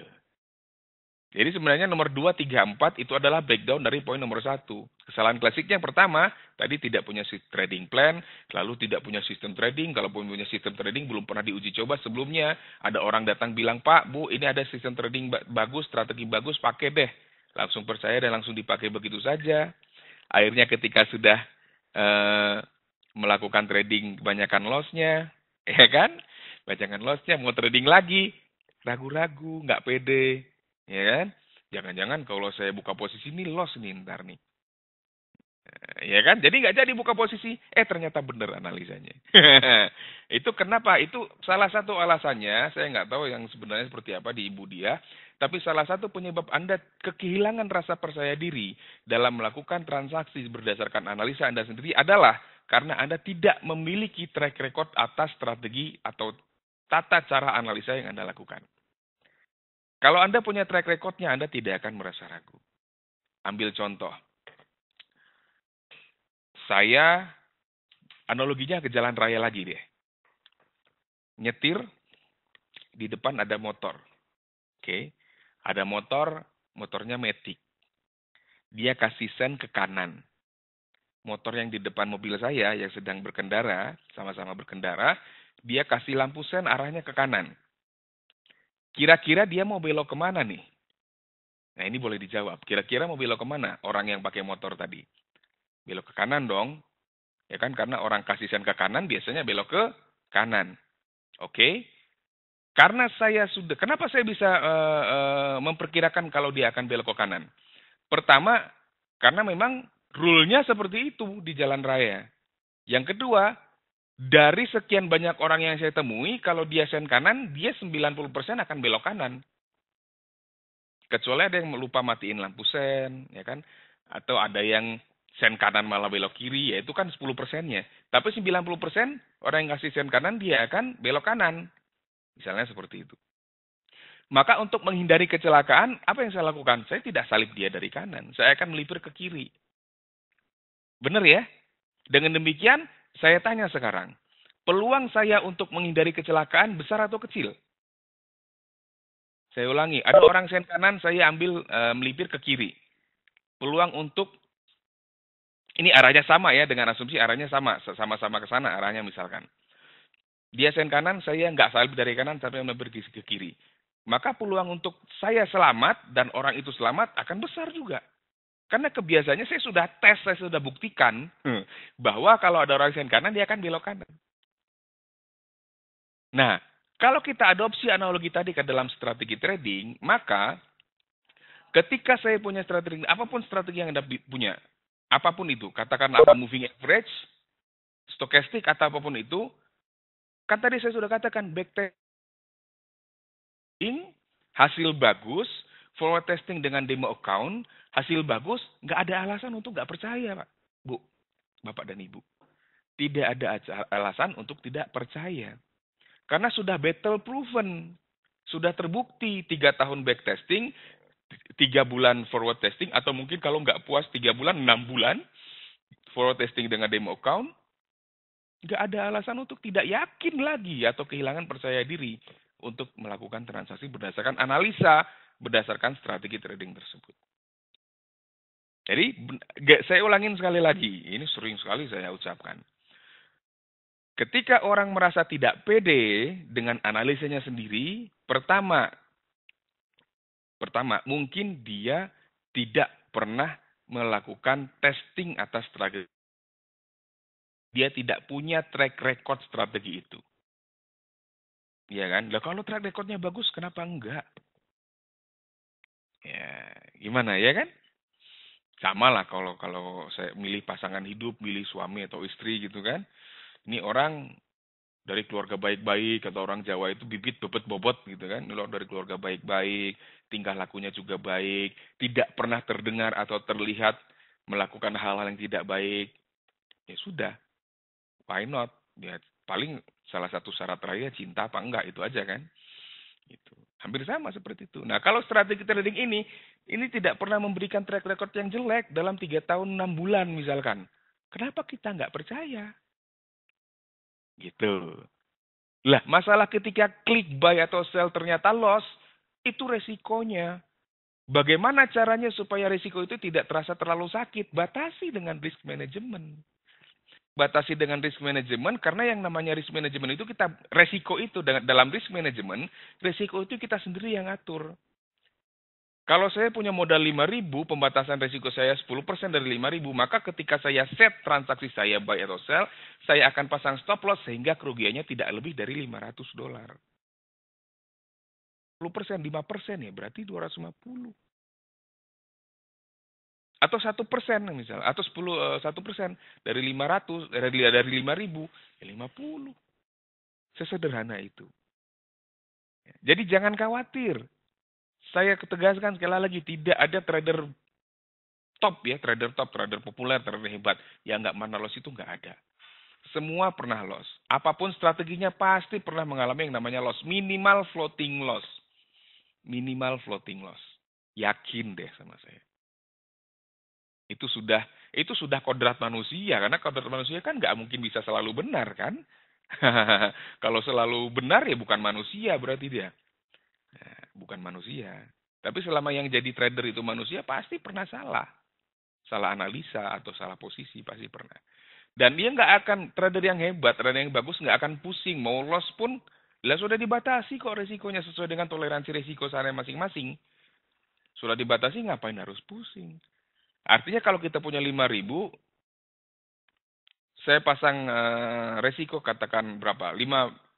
Jadi sebenarnya nomor 2, 3, 4 itu adalah breakdown dari poin nomor 1. Kesalahan klasiknya yang pertama, tadi tidak punya trading plan, lalu tidak punya sistem trading. Kalau punya sistem trading belum pernah diuji coba sebelumnya. Ada orang datang bilang, Pak, Bu, ini ada sistem trading bagus, strategi bagus, pakai deh. Langsung percaya dan langsung dipakai begitu saja. Akhirnya ketika sudah eh, melakukan trading kebanyakan lossnya, ya kan? loss lossnya mau trading lagi, ragu-ragu, nggak pede, ya kan? Jangan-jangan kalau saya buka posisi ini loss nih ntar nih. Eh, ya kan? Jadi nggak jadi buka posisi. Eh ternyata benar analisanya. itu kenapa? Itu salah satu alasannya. Saya nggak tahu yang sebenarnya seperti apa di ibu dia. Tapi salah satu penyebab Anda kehilangan rasa percaya diri dalam melakukan transaksi berdasarkan analisa Anda sendiri adalah karena Anda tidak memiliki track record atas strategi atau tata cara analisa yang Anda lakukan. Kalau Anda punya track recordnya, Anda tidak akan merasa ragu. Ambil contoh. Saya, analoginya ke jalan raya lagi deh. Nyetir, di depan ada motor. Oke, ada motor, motornya metik. Dia kasih sen ke kanan motor yang di depan mobil saya yang sedang berkendara, sama-sama berkendara, dia kasih lampu sen arahnya ke kanan. Kira-kira dia mau belok kemana nih? Nah ini boleh dijawab. Kira-kira mau belok kemana orang yang pakai motor tadi? Belok ke kanan dong. Ya kan karena orang kasih sen ke kanan biasanya belok ke kanan. Oke? Karena saya sudah, kenapa saya bisa uh, uh, memperkirakan kalau dia akan belok ke kanan? Pertama, karena memang rule seperti itu di jalan raya. Yang kedua, dari sekian banyak orang yang saya temui, kalau dia sen kanan, dia 90% akan belok kanan. Kecuali ada yang lupa matiin lampu sen, ya kan? Atau ada yang sen kanan malah belok kiri, ya itu kan 10 persennya. Tapi 90 orang yang kasih sen kanan, dia akan belok kanan. Misalnya seperti itu. Maka untuk menghindari kecelakaan, apa yang saya lakukan? Saya tidak salib dia dari kanan. Saya akan melipir ke kiri. Benar ya? Dengan demikian, saya tanya sekarang, peluang saya untuk menghindari kecelakaan besar atau kecil? Saya ulangi, ada orang sen kanan, saya ambil e, melipir ke kiri. Peluang untuk ini arahnya sama ya dengan asumsi arahnya sama, sama-sama ke sana arahnya misalkan. Dia sen kanan, saya nggak salib dari kanan tapi melipir ke kiri. Maka peluang untuk saya selamat dan orang itu selamat akan besar juga. Karena kebiasaannya saya sudah tes, saya sudah buktikan hmm. bahwa kalau ada orang sen kanan, dia akan belok kanan. Nah, kalau kita adopsi analogi tadi ke dalam strategi trading, maka ketika saya punya strategi, apapun strategi yang Anda punya, apapun itu, katakanlah apa moving average, stokastik atau apapun itu, kan tadi saya sudah katakan backtesting, hasil bagus, forward testing dengan demo account, hasil bagus, nggak ada alasan untuk nggak percaya, Pak, Bu, Bapak dan Ibu. Tidak ada alasan untuk tidak percaya. Karena sudah battle proven, sudah terbukti tiga tahun back testing, tiga bulan forward testing, atau mungkin kalau nggak puas tiga bulan, enam bulan forward testing dengan demo account, nggak ada alasan untuk tidak yakin lagi atau kehilangan percaya diri untuk melakukan transaksi berdasarkan analisa berdasarkan strategi trading tersebut. Jadi, saya ulangin sekali lagi, ini sering sekali saya ucapkan. Ketika orang merasa tidak pede dengan analisanya sendiri, pertama, pertama mungkin dia tidak pernah melakukan testing atas strategi. Dia tidak punya track record strategi itu. Iya kan? Lah kalau track recordnya bagus, kenapa enggak? ya gimana ya kan sama lah kalau kalau saya milih pasangan hidup milih suami atau istri gitu kan ini orang dari keluarga baik-baik atau orang Jawa itu bibit bebet bobot gitu kan Ini orang dari keluarga baik-baik tingkah lakunya juga baik tidak pernah terdengar atau terlihat melakukan hal-hal yang tidak baik ya sudah why not ya paling salah satu syarat raya cinta apa enggak itu aja kan gitu Hampir sama seperti itu. Nah, kalau strategi trading ini, ini tidak pernah memberikan track record yang jelek dalam tiga tahun enam bulan misalkan. Kenapa kita nggak percaya? Gitu. Lah, masalah ketika klik buy atau sell ternyata loss, itu resikonya. Bagaimana caranya supaya risiko itu tidak terasa terlalu sakit? Batasi dengan risk management batasi dengan risk management karena yang namanya risk management itu kita resiko itu dalam risk management resiko itu kita sendiri yang atur Kalau saya punya modal 5.000, pembatasan resiko saya 10% dari 5.000, maka ketika saya set transaksi saya buy atau sell, saya akan pasang stop loss sehingga kerugiannya tidak lebih dari 500 dolar. 10%, 5% ya berarti 250 atau satu persen misal atau sepuluh eh, satu persen dari lima ratus dari dari lima ribu ya lima puluh sesederhana itu ya, jadi jangan khawatir saya ketegaskan sekali lagi tidak ada trader top ya trader top trader populer trader hebat yang nggak mana loss itu nggak ada semua pernah loss apapun strateginya pasti pernah mengalami yang namanya loss minimal floating loss minimal floating loss yakin deh sama saya itu sudah itu sudah kodrat manusia karena kodrat manusia kan nggak mungkin bisa selalu benar kan. Kalau selalu benar ya bukan manusia berarti dia. Ya, bukan manusia. Tapi selama yang jadi trader itu manusia pasti pernah salah. Salah analisa atau salah posisi pasti pernah. Dan dia nggak akan trader yang hebat, trader yang bagus nggak akan pusing mau loss pun lah sudah dibatasi kok resikonya sesuai dengan toleransi resiko sana masing-masing. Sudah dibatasi ngapain harus pusing? Artinya kalau kita punya 5000, saya pasang uh, resiko katakan berapa? 5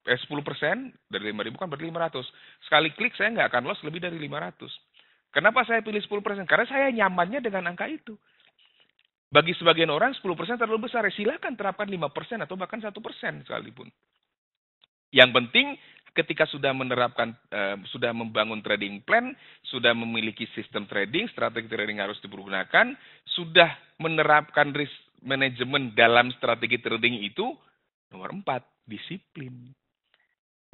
eh, 10 dari 5000 kan berarti 500. Sekali klik saya nggak akan loss lebih dari 500. Kenapa saya pilih 10 Karena saya nyamannya dengan angka itu. Bagi sebagian orang 10 terlalu besar. silakan terapkan 5 atau bahkan 1 sekalipun. Yang penting ketika sudah menerapkan uh, sudah membangun trading plan, sudah memiliki sistem trading, strategi trading harus dipergunakan, sudah menerapkan risk management dalam strategi trading itu nomor empat disiplin.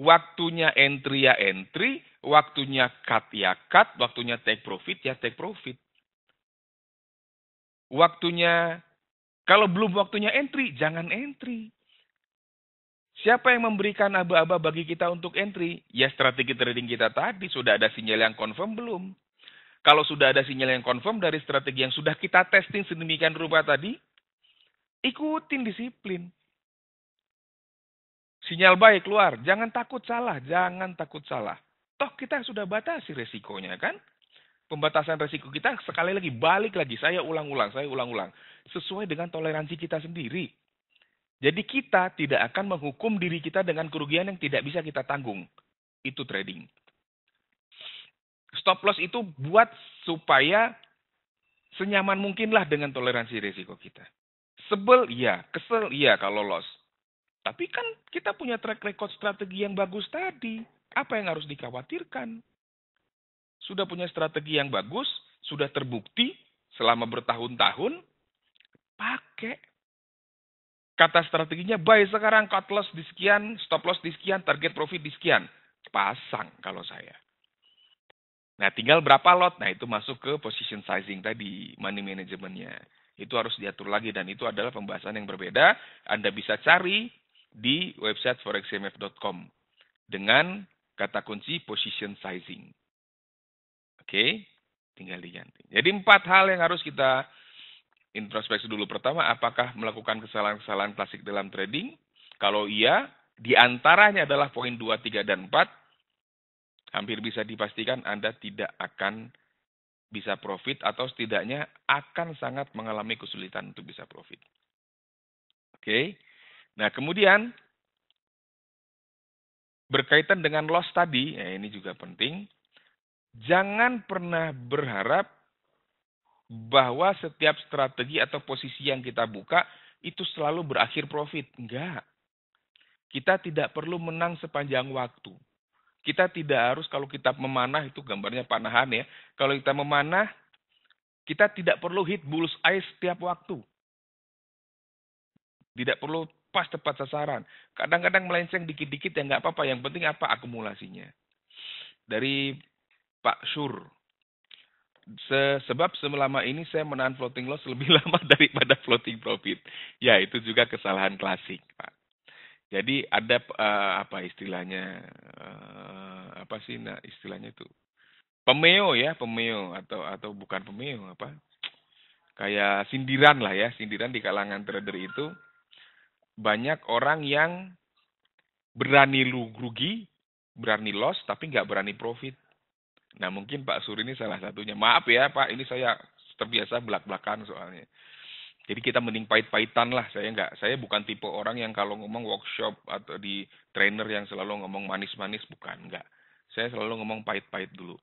Waktunya entry ya entry, waktunya cut ya cut, waktunya take profit ya take profit. Waktunya kalau belum waktunya entry, jangan entry. Siapa yang memberikan aba-aba bagi kita untuk entry? Ya strategi trading kita tadi sudah ada sinyal yang confirm belum? Kalau sudah ada sinyal yang confirm dari strategi yang sudah kita testing sedemikian rupa tadi, ikutin disiplin. Sinyal baik keluar, jangan takut salah, jangan takut salah. Toh kita sudah batasi resikonya kan? Pembatasan resiko kita sekali lagi balik lagi saya ulang-ulang, saya ulang-ulang sesuai dengan toleransi kita sendiri jadi kita tidak akan menghukum diri kita dengan kerugian yang tidak bisa kita tanggung. Itu trading. Stop loss itu buat supaya senyaman mungkinlah dengan toleransi risiko kita. Sebel, iya. Kesel, iya kalau loss. Tapi kan kita punya track record strategi yang bagus tadi. Apa yang harus dikhawatirkan? Sudah punya strategi yang bagus, sudah terbukti selama bertahun-tahun, pakai Kata strateginya buy sekarang cut loss di sekian, stop loss di sekian, target profit di sekian. Pasang kalau saya. Nah tinggal berapa lot, nah itu masuk ke position sizing tadi, money managementnya. Itu harus diatur lagi dan itu adalah pembahasan yang berbeda. Anda bisa cari di website forexcmf.com dengan kata kunci position sizing. Oke, tinggal diganti. Jadi empat hal yang harus kita introspeksi dulu. Pertama, apakah melakukan kesalahan-kesalahan klasik dalam trading? Kalau iya, di antaranya adalah poin 2, 3, dan 4, hampir bisa dipastikan Anda tidak akan bisa profit atau setidaknya akan sangat mengalami kesulitan untuk bisa profit. Oke. Nah, kemudian berkaitan dengan loss tadi, ya ini juga penting. Jangan pernah berharap bahwa setiap strategi atau posisi yang kita buka itu selalu berakhir profit. Enggak. Kita tidak perlu menang sepanjang waktu. Kita tidak harus kalau kita memanah itu gambarnya panahan ya. Kalau kita memanah, kita tidak perlu hit eye setiap waktu. Tidak perlu pas tepat sasaran. Kadang-kadang melenceng dikit-dikit ya nggak apa-apa. Yang penting apa akumulasinya. Dari Pak Sur, sebab selama ini saya menahan floating loss lebih lama daripada floating profit. Ya, itu juga kesalahan klasik, Pak. Jadi ada uh, apa istilahnya uh, apa sih nah, istilahnya itu pemeo ya pemeo atau atau bukan pemeo apa kayak sindiran lah ya sindiran di kalangan trader itu banyak orang yang berani rugi berani loss tapi nggak berani profit Nah mungkin Pak Suri ini salah satunya. Maaf ya Pak, ini saya terbiasa belak-belakan soalnya. Jadi kita mending pahit-pahitan lah. Saya enggak saya bukan tipe orang yang kalau ngomong workshop atau di trainer yang selalu ngomong manis-manis, bukan enggak Saya selalu ngomong pahit-pahit dulu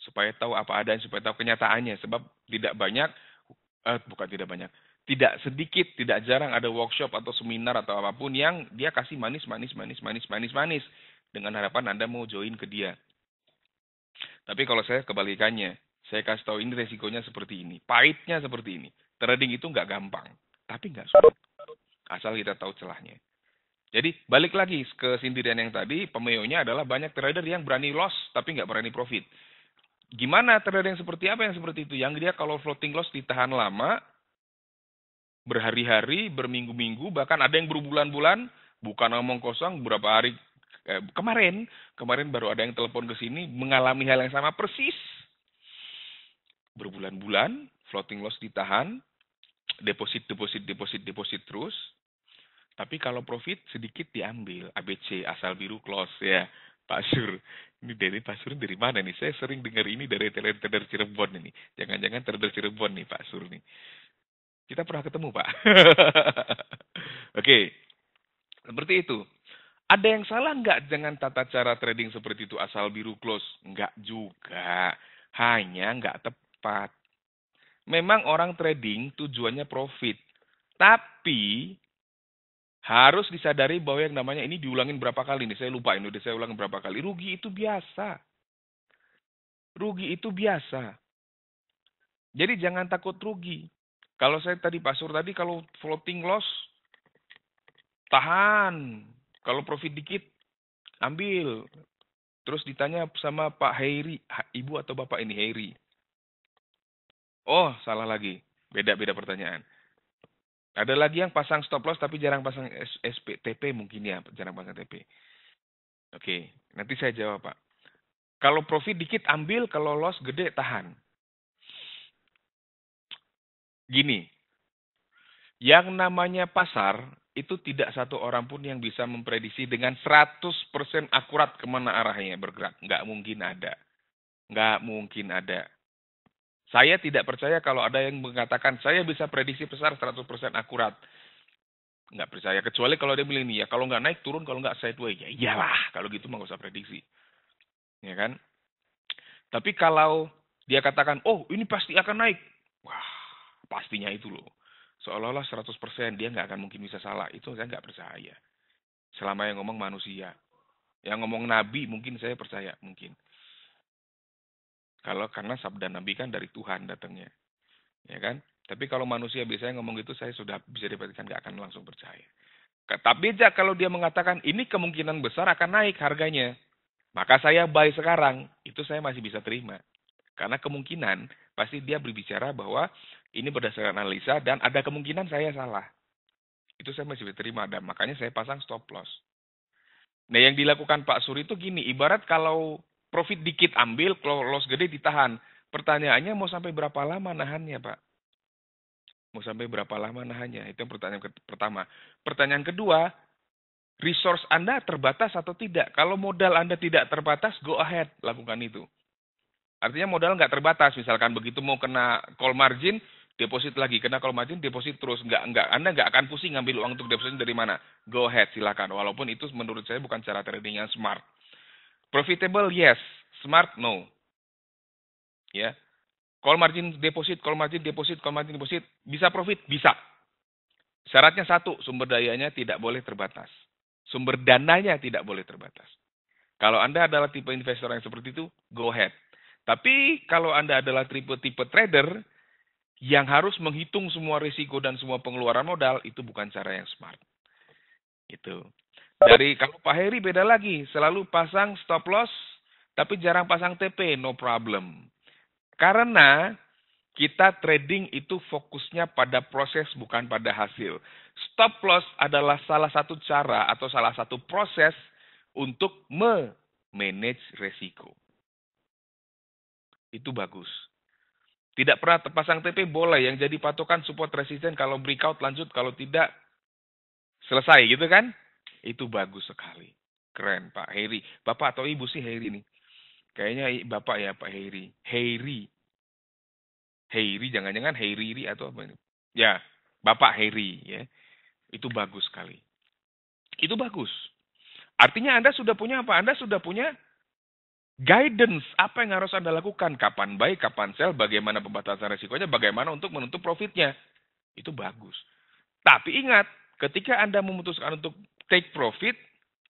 supaya tahu apa adanya, supaya tahu kenyataannya. Sebab tidak banyak, eh, bukan tidak banyak, tidak sedikit, tidak jarang ada workshop atau seminar atau apapun yang dia kasih manis, manis, manis, manis, manis, manis dengan harapan Anda mau join ke dia. Tapi kalau saya kebalikannya, saya kasih tahu ini resikonya seperti ini, pahitnya seperti ini. Trading itu nggak gampang, tapi nggak sulit. Asal kita tahu celahnya. Jadi balik lagi ke sindiran yang tadi, pemeyonya adalah banyak trader yang berani loss tapi nggak berani profit. Gimana trader yang seperti apa yang seperti itu? Yang dia kalau floating loss ditahan lama, berhari-hari, berminggu-minggu, bahkan ada yang berbulan-bulan, bukan ngomong kosong, berapa hari Eh, kemarin kemarin baru ada yang telepon ke sini mengalami hal yang sama persis berbulan-bulan floating loss ditahan deposit deposit deposit deposit terus tapi kalau profit sedikit diambil ABC asal biru close ya Pak Sur ini dari Pak Sur dari mana nih saya sering dengar ini dari trader Cirebon ini jangan-jangan trader Cirebon nih Pak Sur nih kita pernah ketemu Pak oke okay. seperti itu ada yang salah nggak dengan tata cara trading seperti itu asal biru close? Nggak juga. Hanya nggak tepat. Memang orang trading tujuannya profit. Tapi harus disadari bahwa yang namanya ini diulangin berapa kali nih. Saya lupa ini udah saya ulangin berapa kali. Rugi itu biasa. Rugi itu biasa. Jadi jangan takut rugi. Kalau saya tadi pasur tadi kalau floating loss tahan kalau profit dikit, ambil. Terus ditanya sama Pak Hairi, ibu atau bapak ini Hairi. Oh, salah lagi. Beda-beda pertanyaan. Ada lagi yang pasang stop loss tapi jarang pasang SPTP mungkin ya, jarang pasang TP. Oke, nanti saya jawab Pak. Kalau profit dikit ambil, kalau loss gede tahan. Gini, yang namanya pasar itu tidak satu orang pun yang bisa memprediksi dengan 100% akurat kemana arahnya bergerak. Nggak mungkin ada. Nggak mungkin ada. Saya tidak percaya kalau ada yang mengatakan, saya bisa prediksi besar 100% akurat. Nggak percaya, kecuali kalau dia bilang ini, ya kalau nggak naik turun, kalau nggak sideways. Ya iyalah, kalau gitu mah nggak usah prediksi. Ya kan? Tapi kalau dia katakan, oh ini pasti akan naik. Wah, pastinya itu loh seolah-olah 100% dia nggak akan mungkin bisa salah. Itu saya nggak percaya. Selama yang ngomong manusia. Yang ngomong nabi mungkin saya percaya, mungkin. Kalau karena sabda nabi kan dari Tuhan datangnya. Ya kan? Tapi kalau manusia biasanya ngomong gitu saya sudah bisa dipastikan nggak akan langsung percaya. Tapi aja kalau dia mengatakan ini kemungkinan besar akan naik harganya, maka saya buy sekarang, itu saya masih bisa terima. Karena kemungkinan pasti dia berbicara bahwa ini berdasarkan analisa dan ada kemungkinan saya salah. Itu saya masih terima dan makanya saya pasang stop loss. Nah yang dilakukan Pak Suri itu gini, ibarat kalau profit dikit ambil, kalau loss gede ditahan. Pertanyaannya mau sampai berapa lama nahannya Pak? Mau sampai berapa lama nahannya? Itu yang pertanyaan pertama. Pertanyaan kedua, resource Anda terbatas atau tidak? Kalau modal Anda tidak terbatas, go ahead, lakukan itu. Artinya modal nggak terbatas, misalkan begitu mau kena call margin, deposit lagi karena kalau margin deposit terus nggak nggak anda nggak akan pusing ngambil uang untuk deposit dari mana go ahead silakan walaupun itu menurut saya bukan cara trading yang smart profitable yes smart no ya call margin deposit call margin deposit call margin deposit bisa profit bisa syaratnya satu sumber dayanya tidak boleh terbatas sumber dananya tidak boleh terbatas kalau anda adalah tipe investor yang seperti itu go ahead tapi kalau anda adalah tipe tipe trader yang harus menghitung semua risiko dan semua pengeluaran modal itu bukan cara yang smart. Itu. Dari kalau Pak Heri beda lagi, selalu pasang stop loss tapi jarang pasang TP, no problem. Karena kita trading itu fokusnya pada proses bukan pada hasil. Stop loss adalah salah satu cara atau salah satu proses untuk memanage resiko. Itu bagus. Tidak pernah terpasang TP boleh yang jadi patokan support resisten kalau breakout lanjut kalau tidak selesai gitu kan? Itu bagus sekali. Keren Pak Heri. Bapak atau Ibu sih Heri nih. Kayaknya Bapak ya Pak Heri. Heri. Heri jangan-jangan Heri atau apa ini? Ya, Bapak Heri ya. Itu bagus sekali. Itu bagus. Artinya Anda sudah punya apa? Anda sudah punya guidance apa yang harus Anda lakukan, kapan baik, kapan sell, bagaimana pembatasan resikonya, bagaimana untuk menutup profitnya. Itu bagus. Tapi ingat, ketika Anda memutuskan untuk take profit,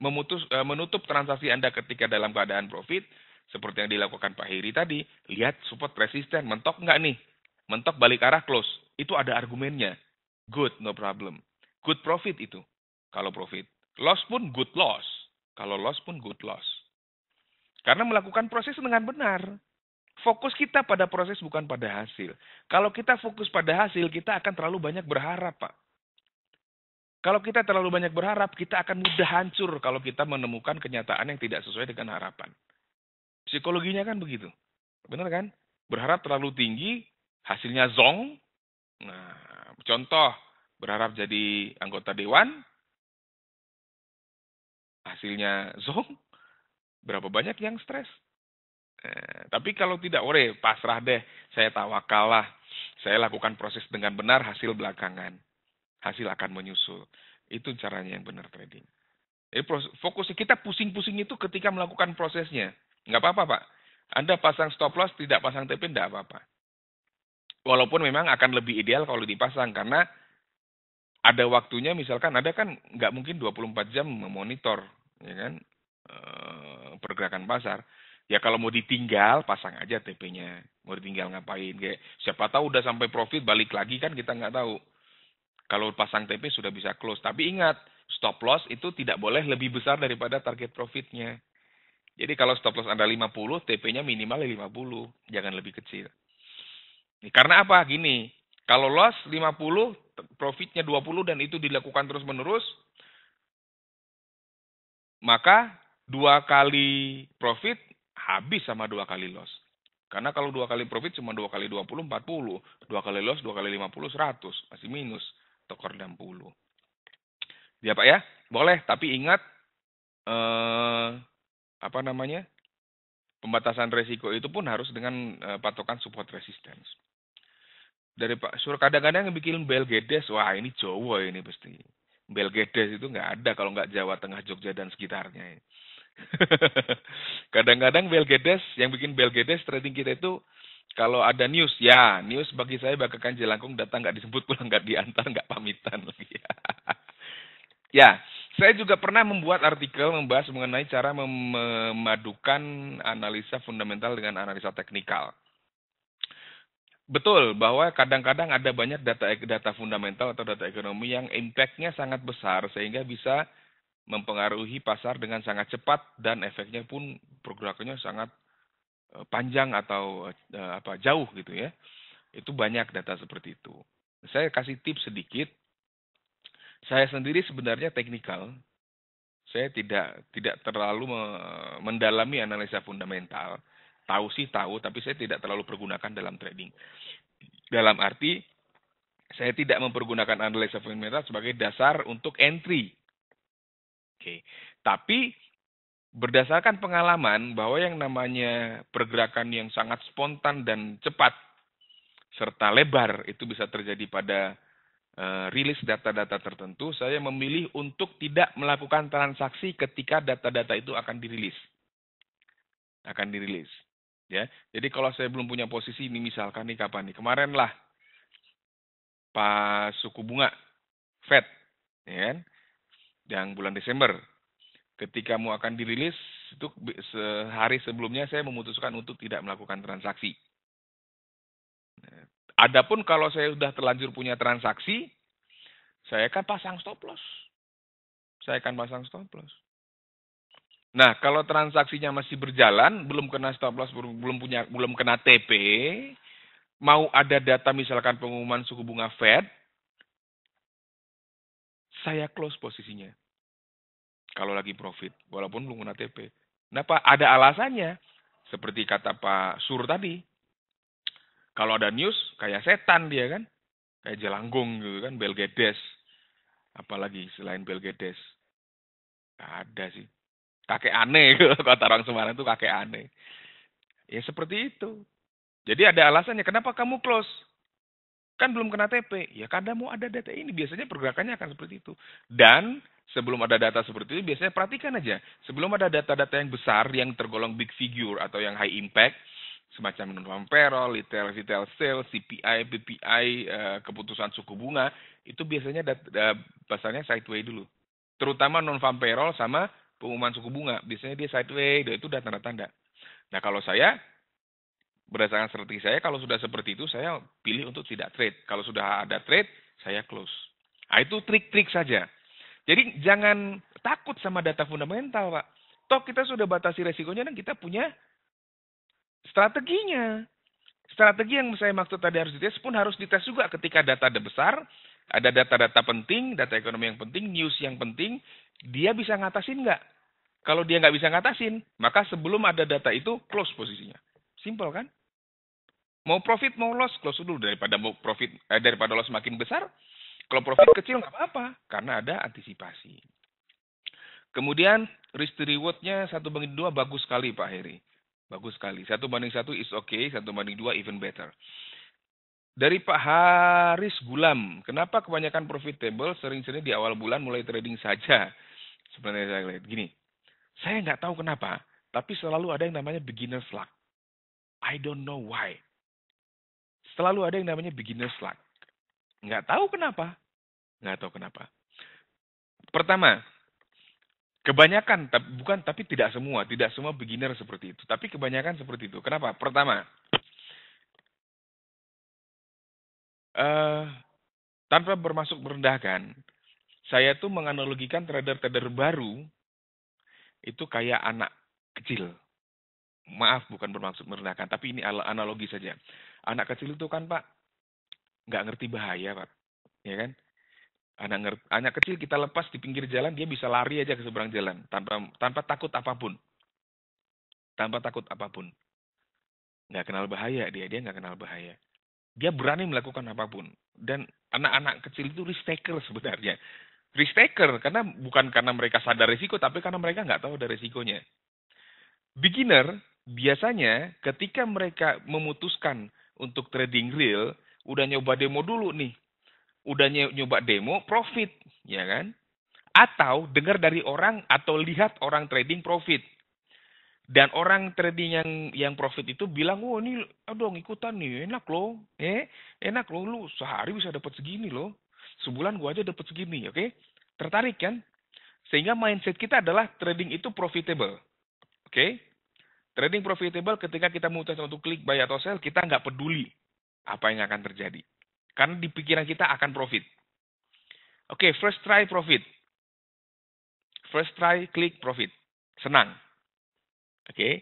memutus eh, menutup transaksi Anda ketika dalam keadaan profit, seperti yang dilakukan Pak Heri tadi, lihat support resisten, mentok nggak nih? Mentok balik arah close. Itu ada argumennya. Good, no problem. Good profit itu. Kalau profit. Loss pun good loss. Kalau loss pun good loss. Karena melakukan proses dengan benar. Fokus kita pada proses bukan pada hasil. Kalau kita fokus pada hasil, kita akan terlalu banyak berharap, Pak. Kalau kita terlalu banyak berharap, kita akan mudah hancur kalau kita menemukan kenyataan yang tidak sesuai dengan harapan. Psikologinya kan begitu. Benar kan? Berharap terlalu tinggi, hasilnya zong. Nah, contoh, berharap jadi anggota dewan, hasilnya zong berapa banyak yang stres. Eh, tapi kalau tidak, ore pasrah deh, saya lah. saya lakukan proses dengan benar, hasil belakangan, hasil akan menyusul. Itu caranya yang benar trading. Jadi fokusnya kita pusing-pusing itu ketika melakukan prosesnya. Nggak apa-apa, Pak. Anda pasang stop loss, tidak pasang TP, nggak apa-apa. Walaupun memang akan lebih ideal kalau dipasang, karena ada waktunya misalkan, ada kan nggak mungkin 24 jam memonitor. Ya kan? Eh, pergerakan pasar ya kalau mau ditinggal pasang aja TP-nya mau ditinggal ngapain kayak siapa tahu udah sampai profit balik lagi kan kita nggak tahu kalau pasang TP sudah bisa close tapi ingat stop loss itu tidak boleh lebih besar daripada target profitnya jadi kalau stop loss Anda 50 TP-nya minimal 50 jangan lebih kecil karena apa gini kalau loss 50 profitnya 20 dan itu dilakukan terus menerus maka dua kali profit habis sama dua kali loss. Karena kalau dua kali profit cuma dua kali 20, 40. Dua kali loss, dua kali 50, 100. Masih minus. Tekor 60. Ya Pak ya, boleh. Tapi ingat, eh, apa namanya, pembatasan resiko itu pun harus dengan eh, patokan support resistance. Dari Pak Sur, kadang-kadang yang bikin Belgedes, wah ini Jawa ini pasti. Belgedes itu nggak ada kalau nggak Jawa Tengah, Jogja, dan sekitarnya. Ini. Kadang-kadang Belgedes, yang bikin Belgedes trading kita itu kalau ada news, ya news bagi saya bagaikan jelangkung datang nggak disebut pulang nggak diantar nggak pamitan lagi. ya, saya juga pernah membuat artikel membahas mengenai cara memadukan analisa fundamental dengan analisa teknikal. Betul bahwa kadang-kadang ada banyak data data fundamental atau data ekonomi yang impact-nya sangat besar sehingga bisa mempengaruhi pasar dengan sangat cepat dan efeknya pun pergerakannya sangat eh, panjang atau eh, apa jauh gitu ya. Itu banyak data seperti itu. Saya kasih tips sedikit. Saya sendiri sebenarnya teknikal. Saya tidak tidak terlalu mendalami analisa fundamental. Tahu sih tahu, tapi saya tidak terlalu pergunakan dalam trading. Dalam arti saya tidak mempergunakan analisa fundamental sebagai dasar untuk entry Oke. Tapi berdasarkan pengalaman bahwa yang namanya pergerakan yang sangat spontan dan cepat serta lebar itu bisa terjadi pada uh, rilis data-data tertentu, saya memilih untuk tidak melakukan transaksi ketika data-data itu akan dirilis. Akan dirilis. Ya. Jadi kalau saya belum punya posisi ini misalkan nih kapan nih? Kemarin lah pas suku bunga Fed, ya kan? yang bulan Desember. Ketika mau akan dirilis, itu sehari sebelumnya saya memutuskan untuk tidak melakukan transaksi. Adapun kalau saya sudah terlanjur punya transaksi, saya akan pasang stop loss. Saya akan pasang stop loss. Nah, kalau transaksinya masih berjalan, belum kena stop loss, belum punya, belum kena TP, mau ada data misalkan pengumuman suku bunga Fed, saya close posisinya kalau lagi profit, walaupun belum guna TP. Kenapa? Ada alasannya. Seperti kata Pak Sur tadi, kalau ada news kayak setan dia kan, kayak jelanggung gitu kan, Belgedes. Apalagi selain Belgedes. Ada sih. Kakek aneh, kata orang Semarang itu kakek aneh. Ya seperti itu. Jadi ada alasannya, kenapa kamu close? Kan belum kena TP. Ya kadang mau ada data ini. Biasanya pergerakannya akan seperti itu. Dan sebelum ada data seperti itu, biasanya perhatikan aja. Sebelum ada data-data yang besar, yang tergolong big figure atau yang high impact, semacam non payroll, retail, retail sales, CPI, BPI, eh, keputusan suku bunga, itu biasanya dasarnya eh, pasarnya sideways dulu. Terutama non farm payroll sama pengumuman suku bunga. Biasanya dia sideways, itu udah tanda-tanda. Nah kalau saya berdasarkan strategi saya kalau sudah seperti itu saya pilih untuk tidak trade. Kalau sudah ada trade, saya close. Nah, itu trik-trik saja. Jadi jangan takut sama data fundamental, Pak. Toh kita sudah batasi resikonya dan kita punya strateginya. Strategi yang saya maksud tadi harus dites pun harus dites juga ketika data ada besar, ada data-data penting, data ekonomi yang penting, news yang penting, dia bisa ngatasin nggak? Kalau dia nggak bisa ngatasin, maka sebelum ada data itu close posisinya. Simpel kan? Mau profit mau loss close dulu daripada mau profit eh, daripada loss makin besar. Kalau profit kecil nggak apa-apa karena ada antisipasi. Kemudian risk to rewardnya satu banding dua bagus sekali Pak Heri, bagus sekali. Satu banding satu is okay, satu banding dua even better. Dari Pak Haris Gulam, kenapa kebanyakan profitable sering-sering di awal bulan mulai trading saja? Sebenarnya saya lihat gini, saya nggak tahu kenapa, tapi selalu ada yang namanya beginner luck. I don't know why selalu ada yang namanya beginner's luck. Nggak tahu kenapa. Nggak tahu kenapa. Pertama, kebanyakan, bukan tapi tidak semua, tidak semua beginner seperti itu. Tapi kebanyakan seperti itu. Kenapa? Pertama, uh, tanpa bermasuk merendahkan, saya tuh menganalogikan trader-trader baru itu kayak anak kecil. Maaf, bukan bermaksud merendahkan, tapi ini analogi saja anak kecil itu kan Pak nggak ngerti bahaya Pak, ya kan? Anak ngerti, anak kecil kita lepas di pinggir jalan dia bisa lari aja ke seberang jalan tanpa tanpa takut apapun, tanpa takut apapun. Nggak kenal bahaya dia dia nggak kenal bahaya. Dia berani melakukan apapun dan anak-anak kecil itu risk taker sebenarnya. Risk taker karena bukan karena mereka sadar risiko tapi karena mereka nggak tahu ada risikonya. Beginner biasanya ketika mereka memutuskan untuk trading real udah nyoba demo dulu nih. Udah nyoba demo profit, ya kan? Atau dengar dari orang atau lihat orang trading profit. Dan orang trading yang yang profit itu bilang, "Wah, oh, ini aduh ikutan nih, enak loh. Eh, enak loh lu sehari bisa dapat segini loh. Sebulan gua aja dapat segini, oke?" Okay? Tertarik kan? Sehingga mindset kita adalah trading itu profitable. Oke? Okay? Trading profitable ketika kita memutuskan untuk klik buy atau sell, kita nggak peduli apa yang akan terjadi. Karena di pikiran kita akan profit. Oke, okay, first try profit. First try, klik profit. Senang. Oke. Okay.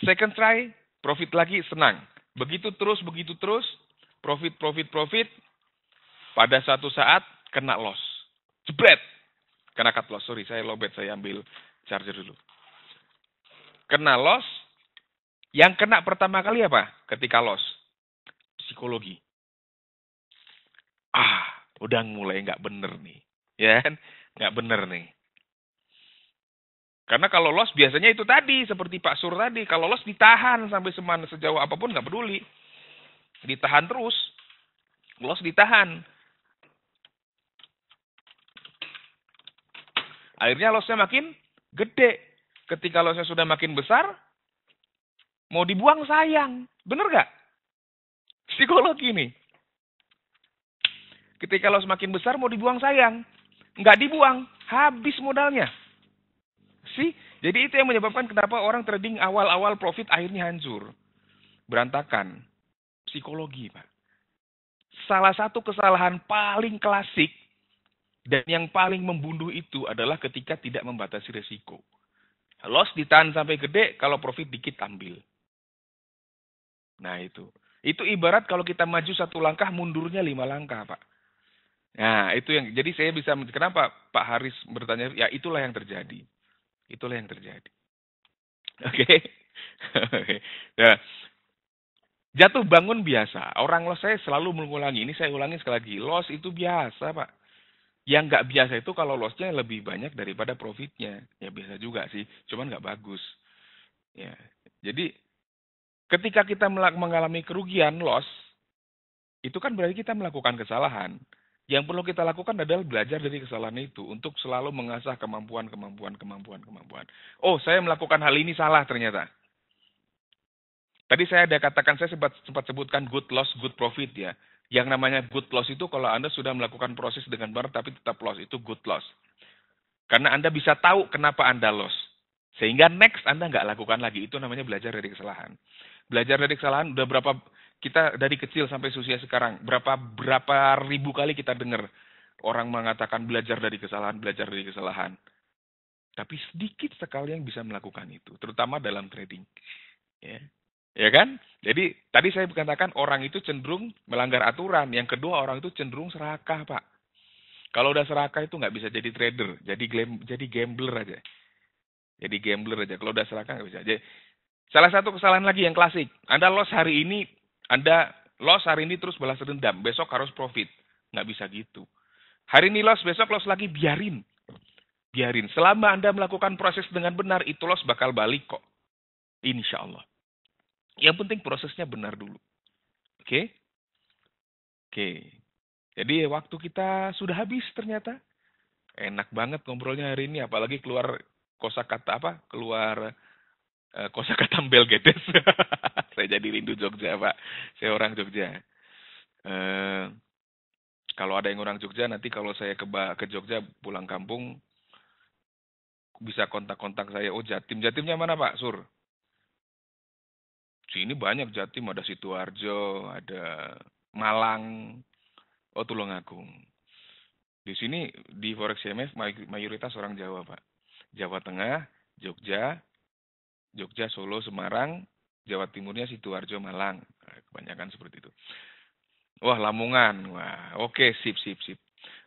Second try, profit lagi, senang. Begitu terus, begitu terus, profit, profit, profit. Pada satu saat, kena loss. Jebret. Kena cut loss. Sorry, saya lobet, saya ambil charger dulu kena loss, yang kena pertama kali apa? Ketika loss. Psikologi. Ah, udah mulai nggak bener nih. Ya kan? Nggak bener nih. Karena kalau los biasanya itu tadi, seperti Pak Sur tadi. Kalau los ditahan sampai semana sejauh apapun nggak peduli. Ditahan terus. los ditahan. Akhirnya losnya makin gede. Ketika saya sudah makin besar, mau dibuang sayang. Bener gak? Psikologi nih. Ketika los semakin besar mau dibuang sayang. Nggak dibuang, habis modalnya. Sih, Jadi itu yang menyebabkan kenapa orang trading awal-awal profit akhirnya hancur. Berantakan. Psikologi, Pak. Salah satu kesalahan paling klasik dan yang paling membunuh itu adalah ketika tidak membatasi resiko. Loss ditahan sampai gede, kalau profit dikit ambil. Nah itu. Itu ibarat kalau kita maju satu langkah, mundurnya lima langkah, Pak. Nah, itu yang jadi saya bisa kenapa Pak Haris bertanya, ya itulah yang terjadi. Itulah yang terjadi. Oke. Okay? ya. jatuh bangun biasa. Orang loss saya selalu mengulangi ini saya ulangi sekali lagi. loss itu biasa, Pak yang nggak biasa itu kalau lossnya lebih banyak daripada profitnya ya biasa juga sih cuman nggak bagus ya jadi ketika kita mengalami kerugian loss itu kan berarti kita melakukan kesalahan yang perlu kita lakukan adalah belajar dari kesalahan itu untuk selalu mengasah kemampuan kemampuan kemampuan kemampuan oh saya melakukan hal ini salah ternyata tadi saya ada katakan saya sempat sempat sebutkan good loss good profit ya yang namanya good loss itu kalau Anda sudah melakukan proses dengan benar tapi tetap loss, itu good loss. Karena Anda bisa tahu kenapa Anda loss. Sehingga next Anda nggak lakukan lagi. Itu namanya belajar dari kesalahan. Belajar dari kesalahan udah berapa, kita dari kecil sampai usia sekarang, berapa berapa ribu kali kita dengar orang mengatakan belajar dari kesalahan, belajar dari kesalahan. Tapi sedikit sekali yang bisa melakukan itu, terutama dalam trading. Ya. Ya kan? Jadi tadi saya katakan orang itu cenderung melanggar aturan. Yang kedua orang itu cenderung serakah, Pak. Kalau udah serakah itu nggak bisa jadi trader, jadi glam, jadi gambler aja. Jadi gambler aja. Kalau udah serakah nggak bisa. Jadi, salah satu kesalahan lagi yang klasik. Anda loss hari ini, Anda loss hari ini terus balas dendam. Besok harus profit. Nggak bisa gitu. Hari ini loss, besok loss lagi, biarin. Biarin. Selama Anda melakukan proses dengan benar, itu loss bakal balik kok. Insya Allah. Yang penting prosesnya benar dulu. Oke? Oke. Jadi waktu kita sudah habis ternyata. Enak banget ngobrolnya hari ini apalagi keluar kata apa? Keluar uh, kosakata Belgedes. Saya jadi rindu Jogja, Pak. Saya orang Jogja. Eh, kalau ada yang orang Jogja nanti kalau saya ke ke Jogja pulang kampung bisa kontak-kontak saya. Oh, Jatim. Jatimnya mana, Pak? Sur sini banyak Jatim ada Situarjo, ada Malang, oh Tulungagung. Di sini di Forex CMF mayoritas orang Jawa, Pak. Jawa Tengah, Jogja, Jogja, Solo, Semarang, Jawa Timurnya Situarjo, Malang. Nah, kebanyakan seperti itu. Wah, Lamongan. Wah, oke, sip sip sip.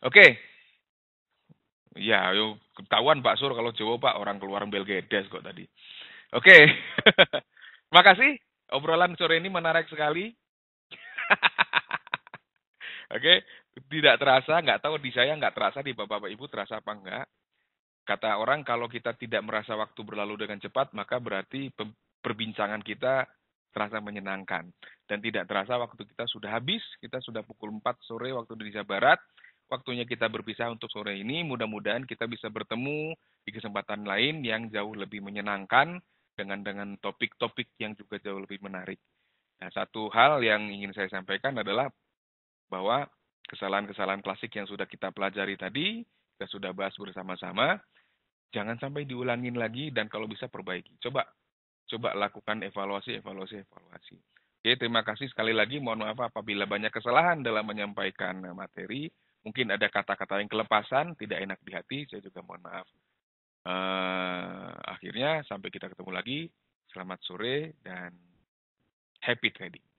Oke. Ya, yuk ketahuan Pak Sur kalau Jawa Pak orang keluar Belgedes kok tadi. Oke. Okay. kasih. Obrolan sore ini menarik sekali. Oke, okay? tidak terasa, nggak tahu di saya nggak terasa, di bapak-bapak ibu terasa apa enggak. Kata orang kalau kita tidak merasa waktu berlalu dengan cepat, maka berarti perbincangan kita terasa menyenangkan. Dan tidak terasa waktu kita sudah habis, kita sudah pukul 4 sore waktu Indonesia Barat. Waktunya kita berpisah untuk sore ini, mudah-mudahan kita bisa bertemu di kesempatan lain yang jauh lebih menyenangkan, dengan dengan topik-topik yang juga jauh lebih menarik. Nah, satu hal yang ingin saya sampaikan adalah bahwa kesalahan-kesalahan klasik yang sudah kita pelajari tadi, kita sudah bahas bersama-sama, jangan sampai diulangin lagi dan kalau bisa perbaiki. Coba coba lakukan evaluasi, evaluasi, evaluasi. Oke, terima kasih sekali lagi. Mohon maaf apabila banyak kesalahan dalam menyampaikan materi. Mungkin ada kata-kata yang kelepasan, tidak enak di hati, saya juga mohon maaf. Eh, akhirnya sampai kita ketemu lagi. Selamat sore dan happy trading.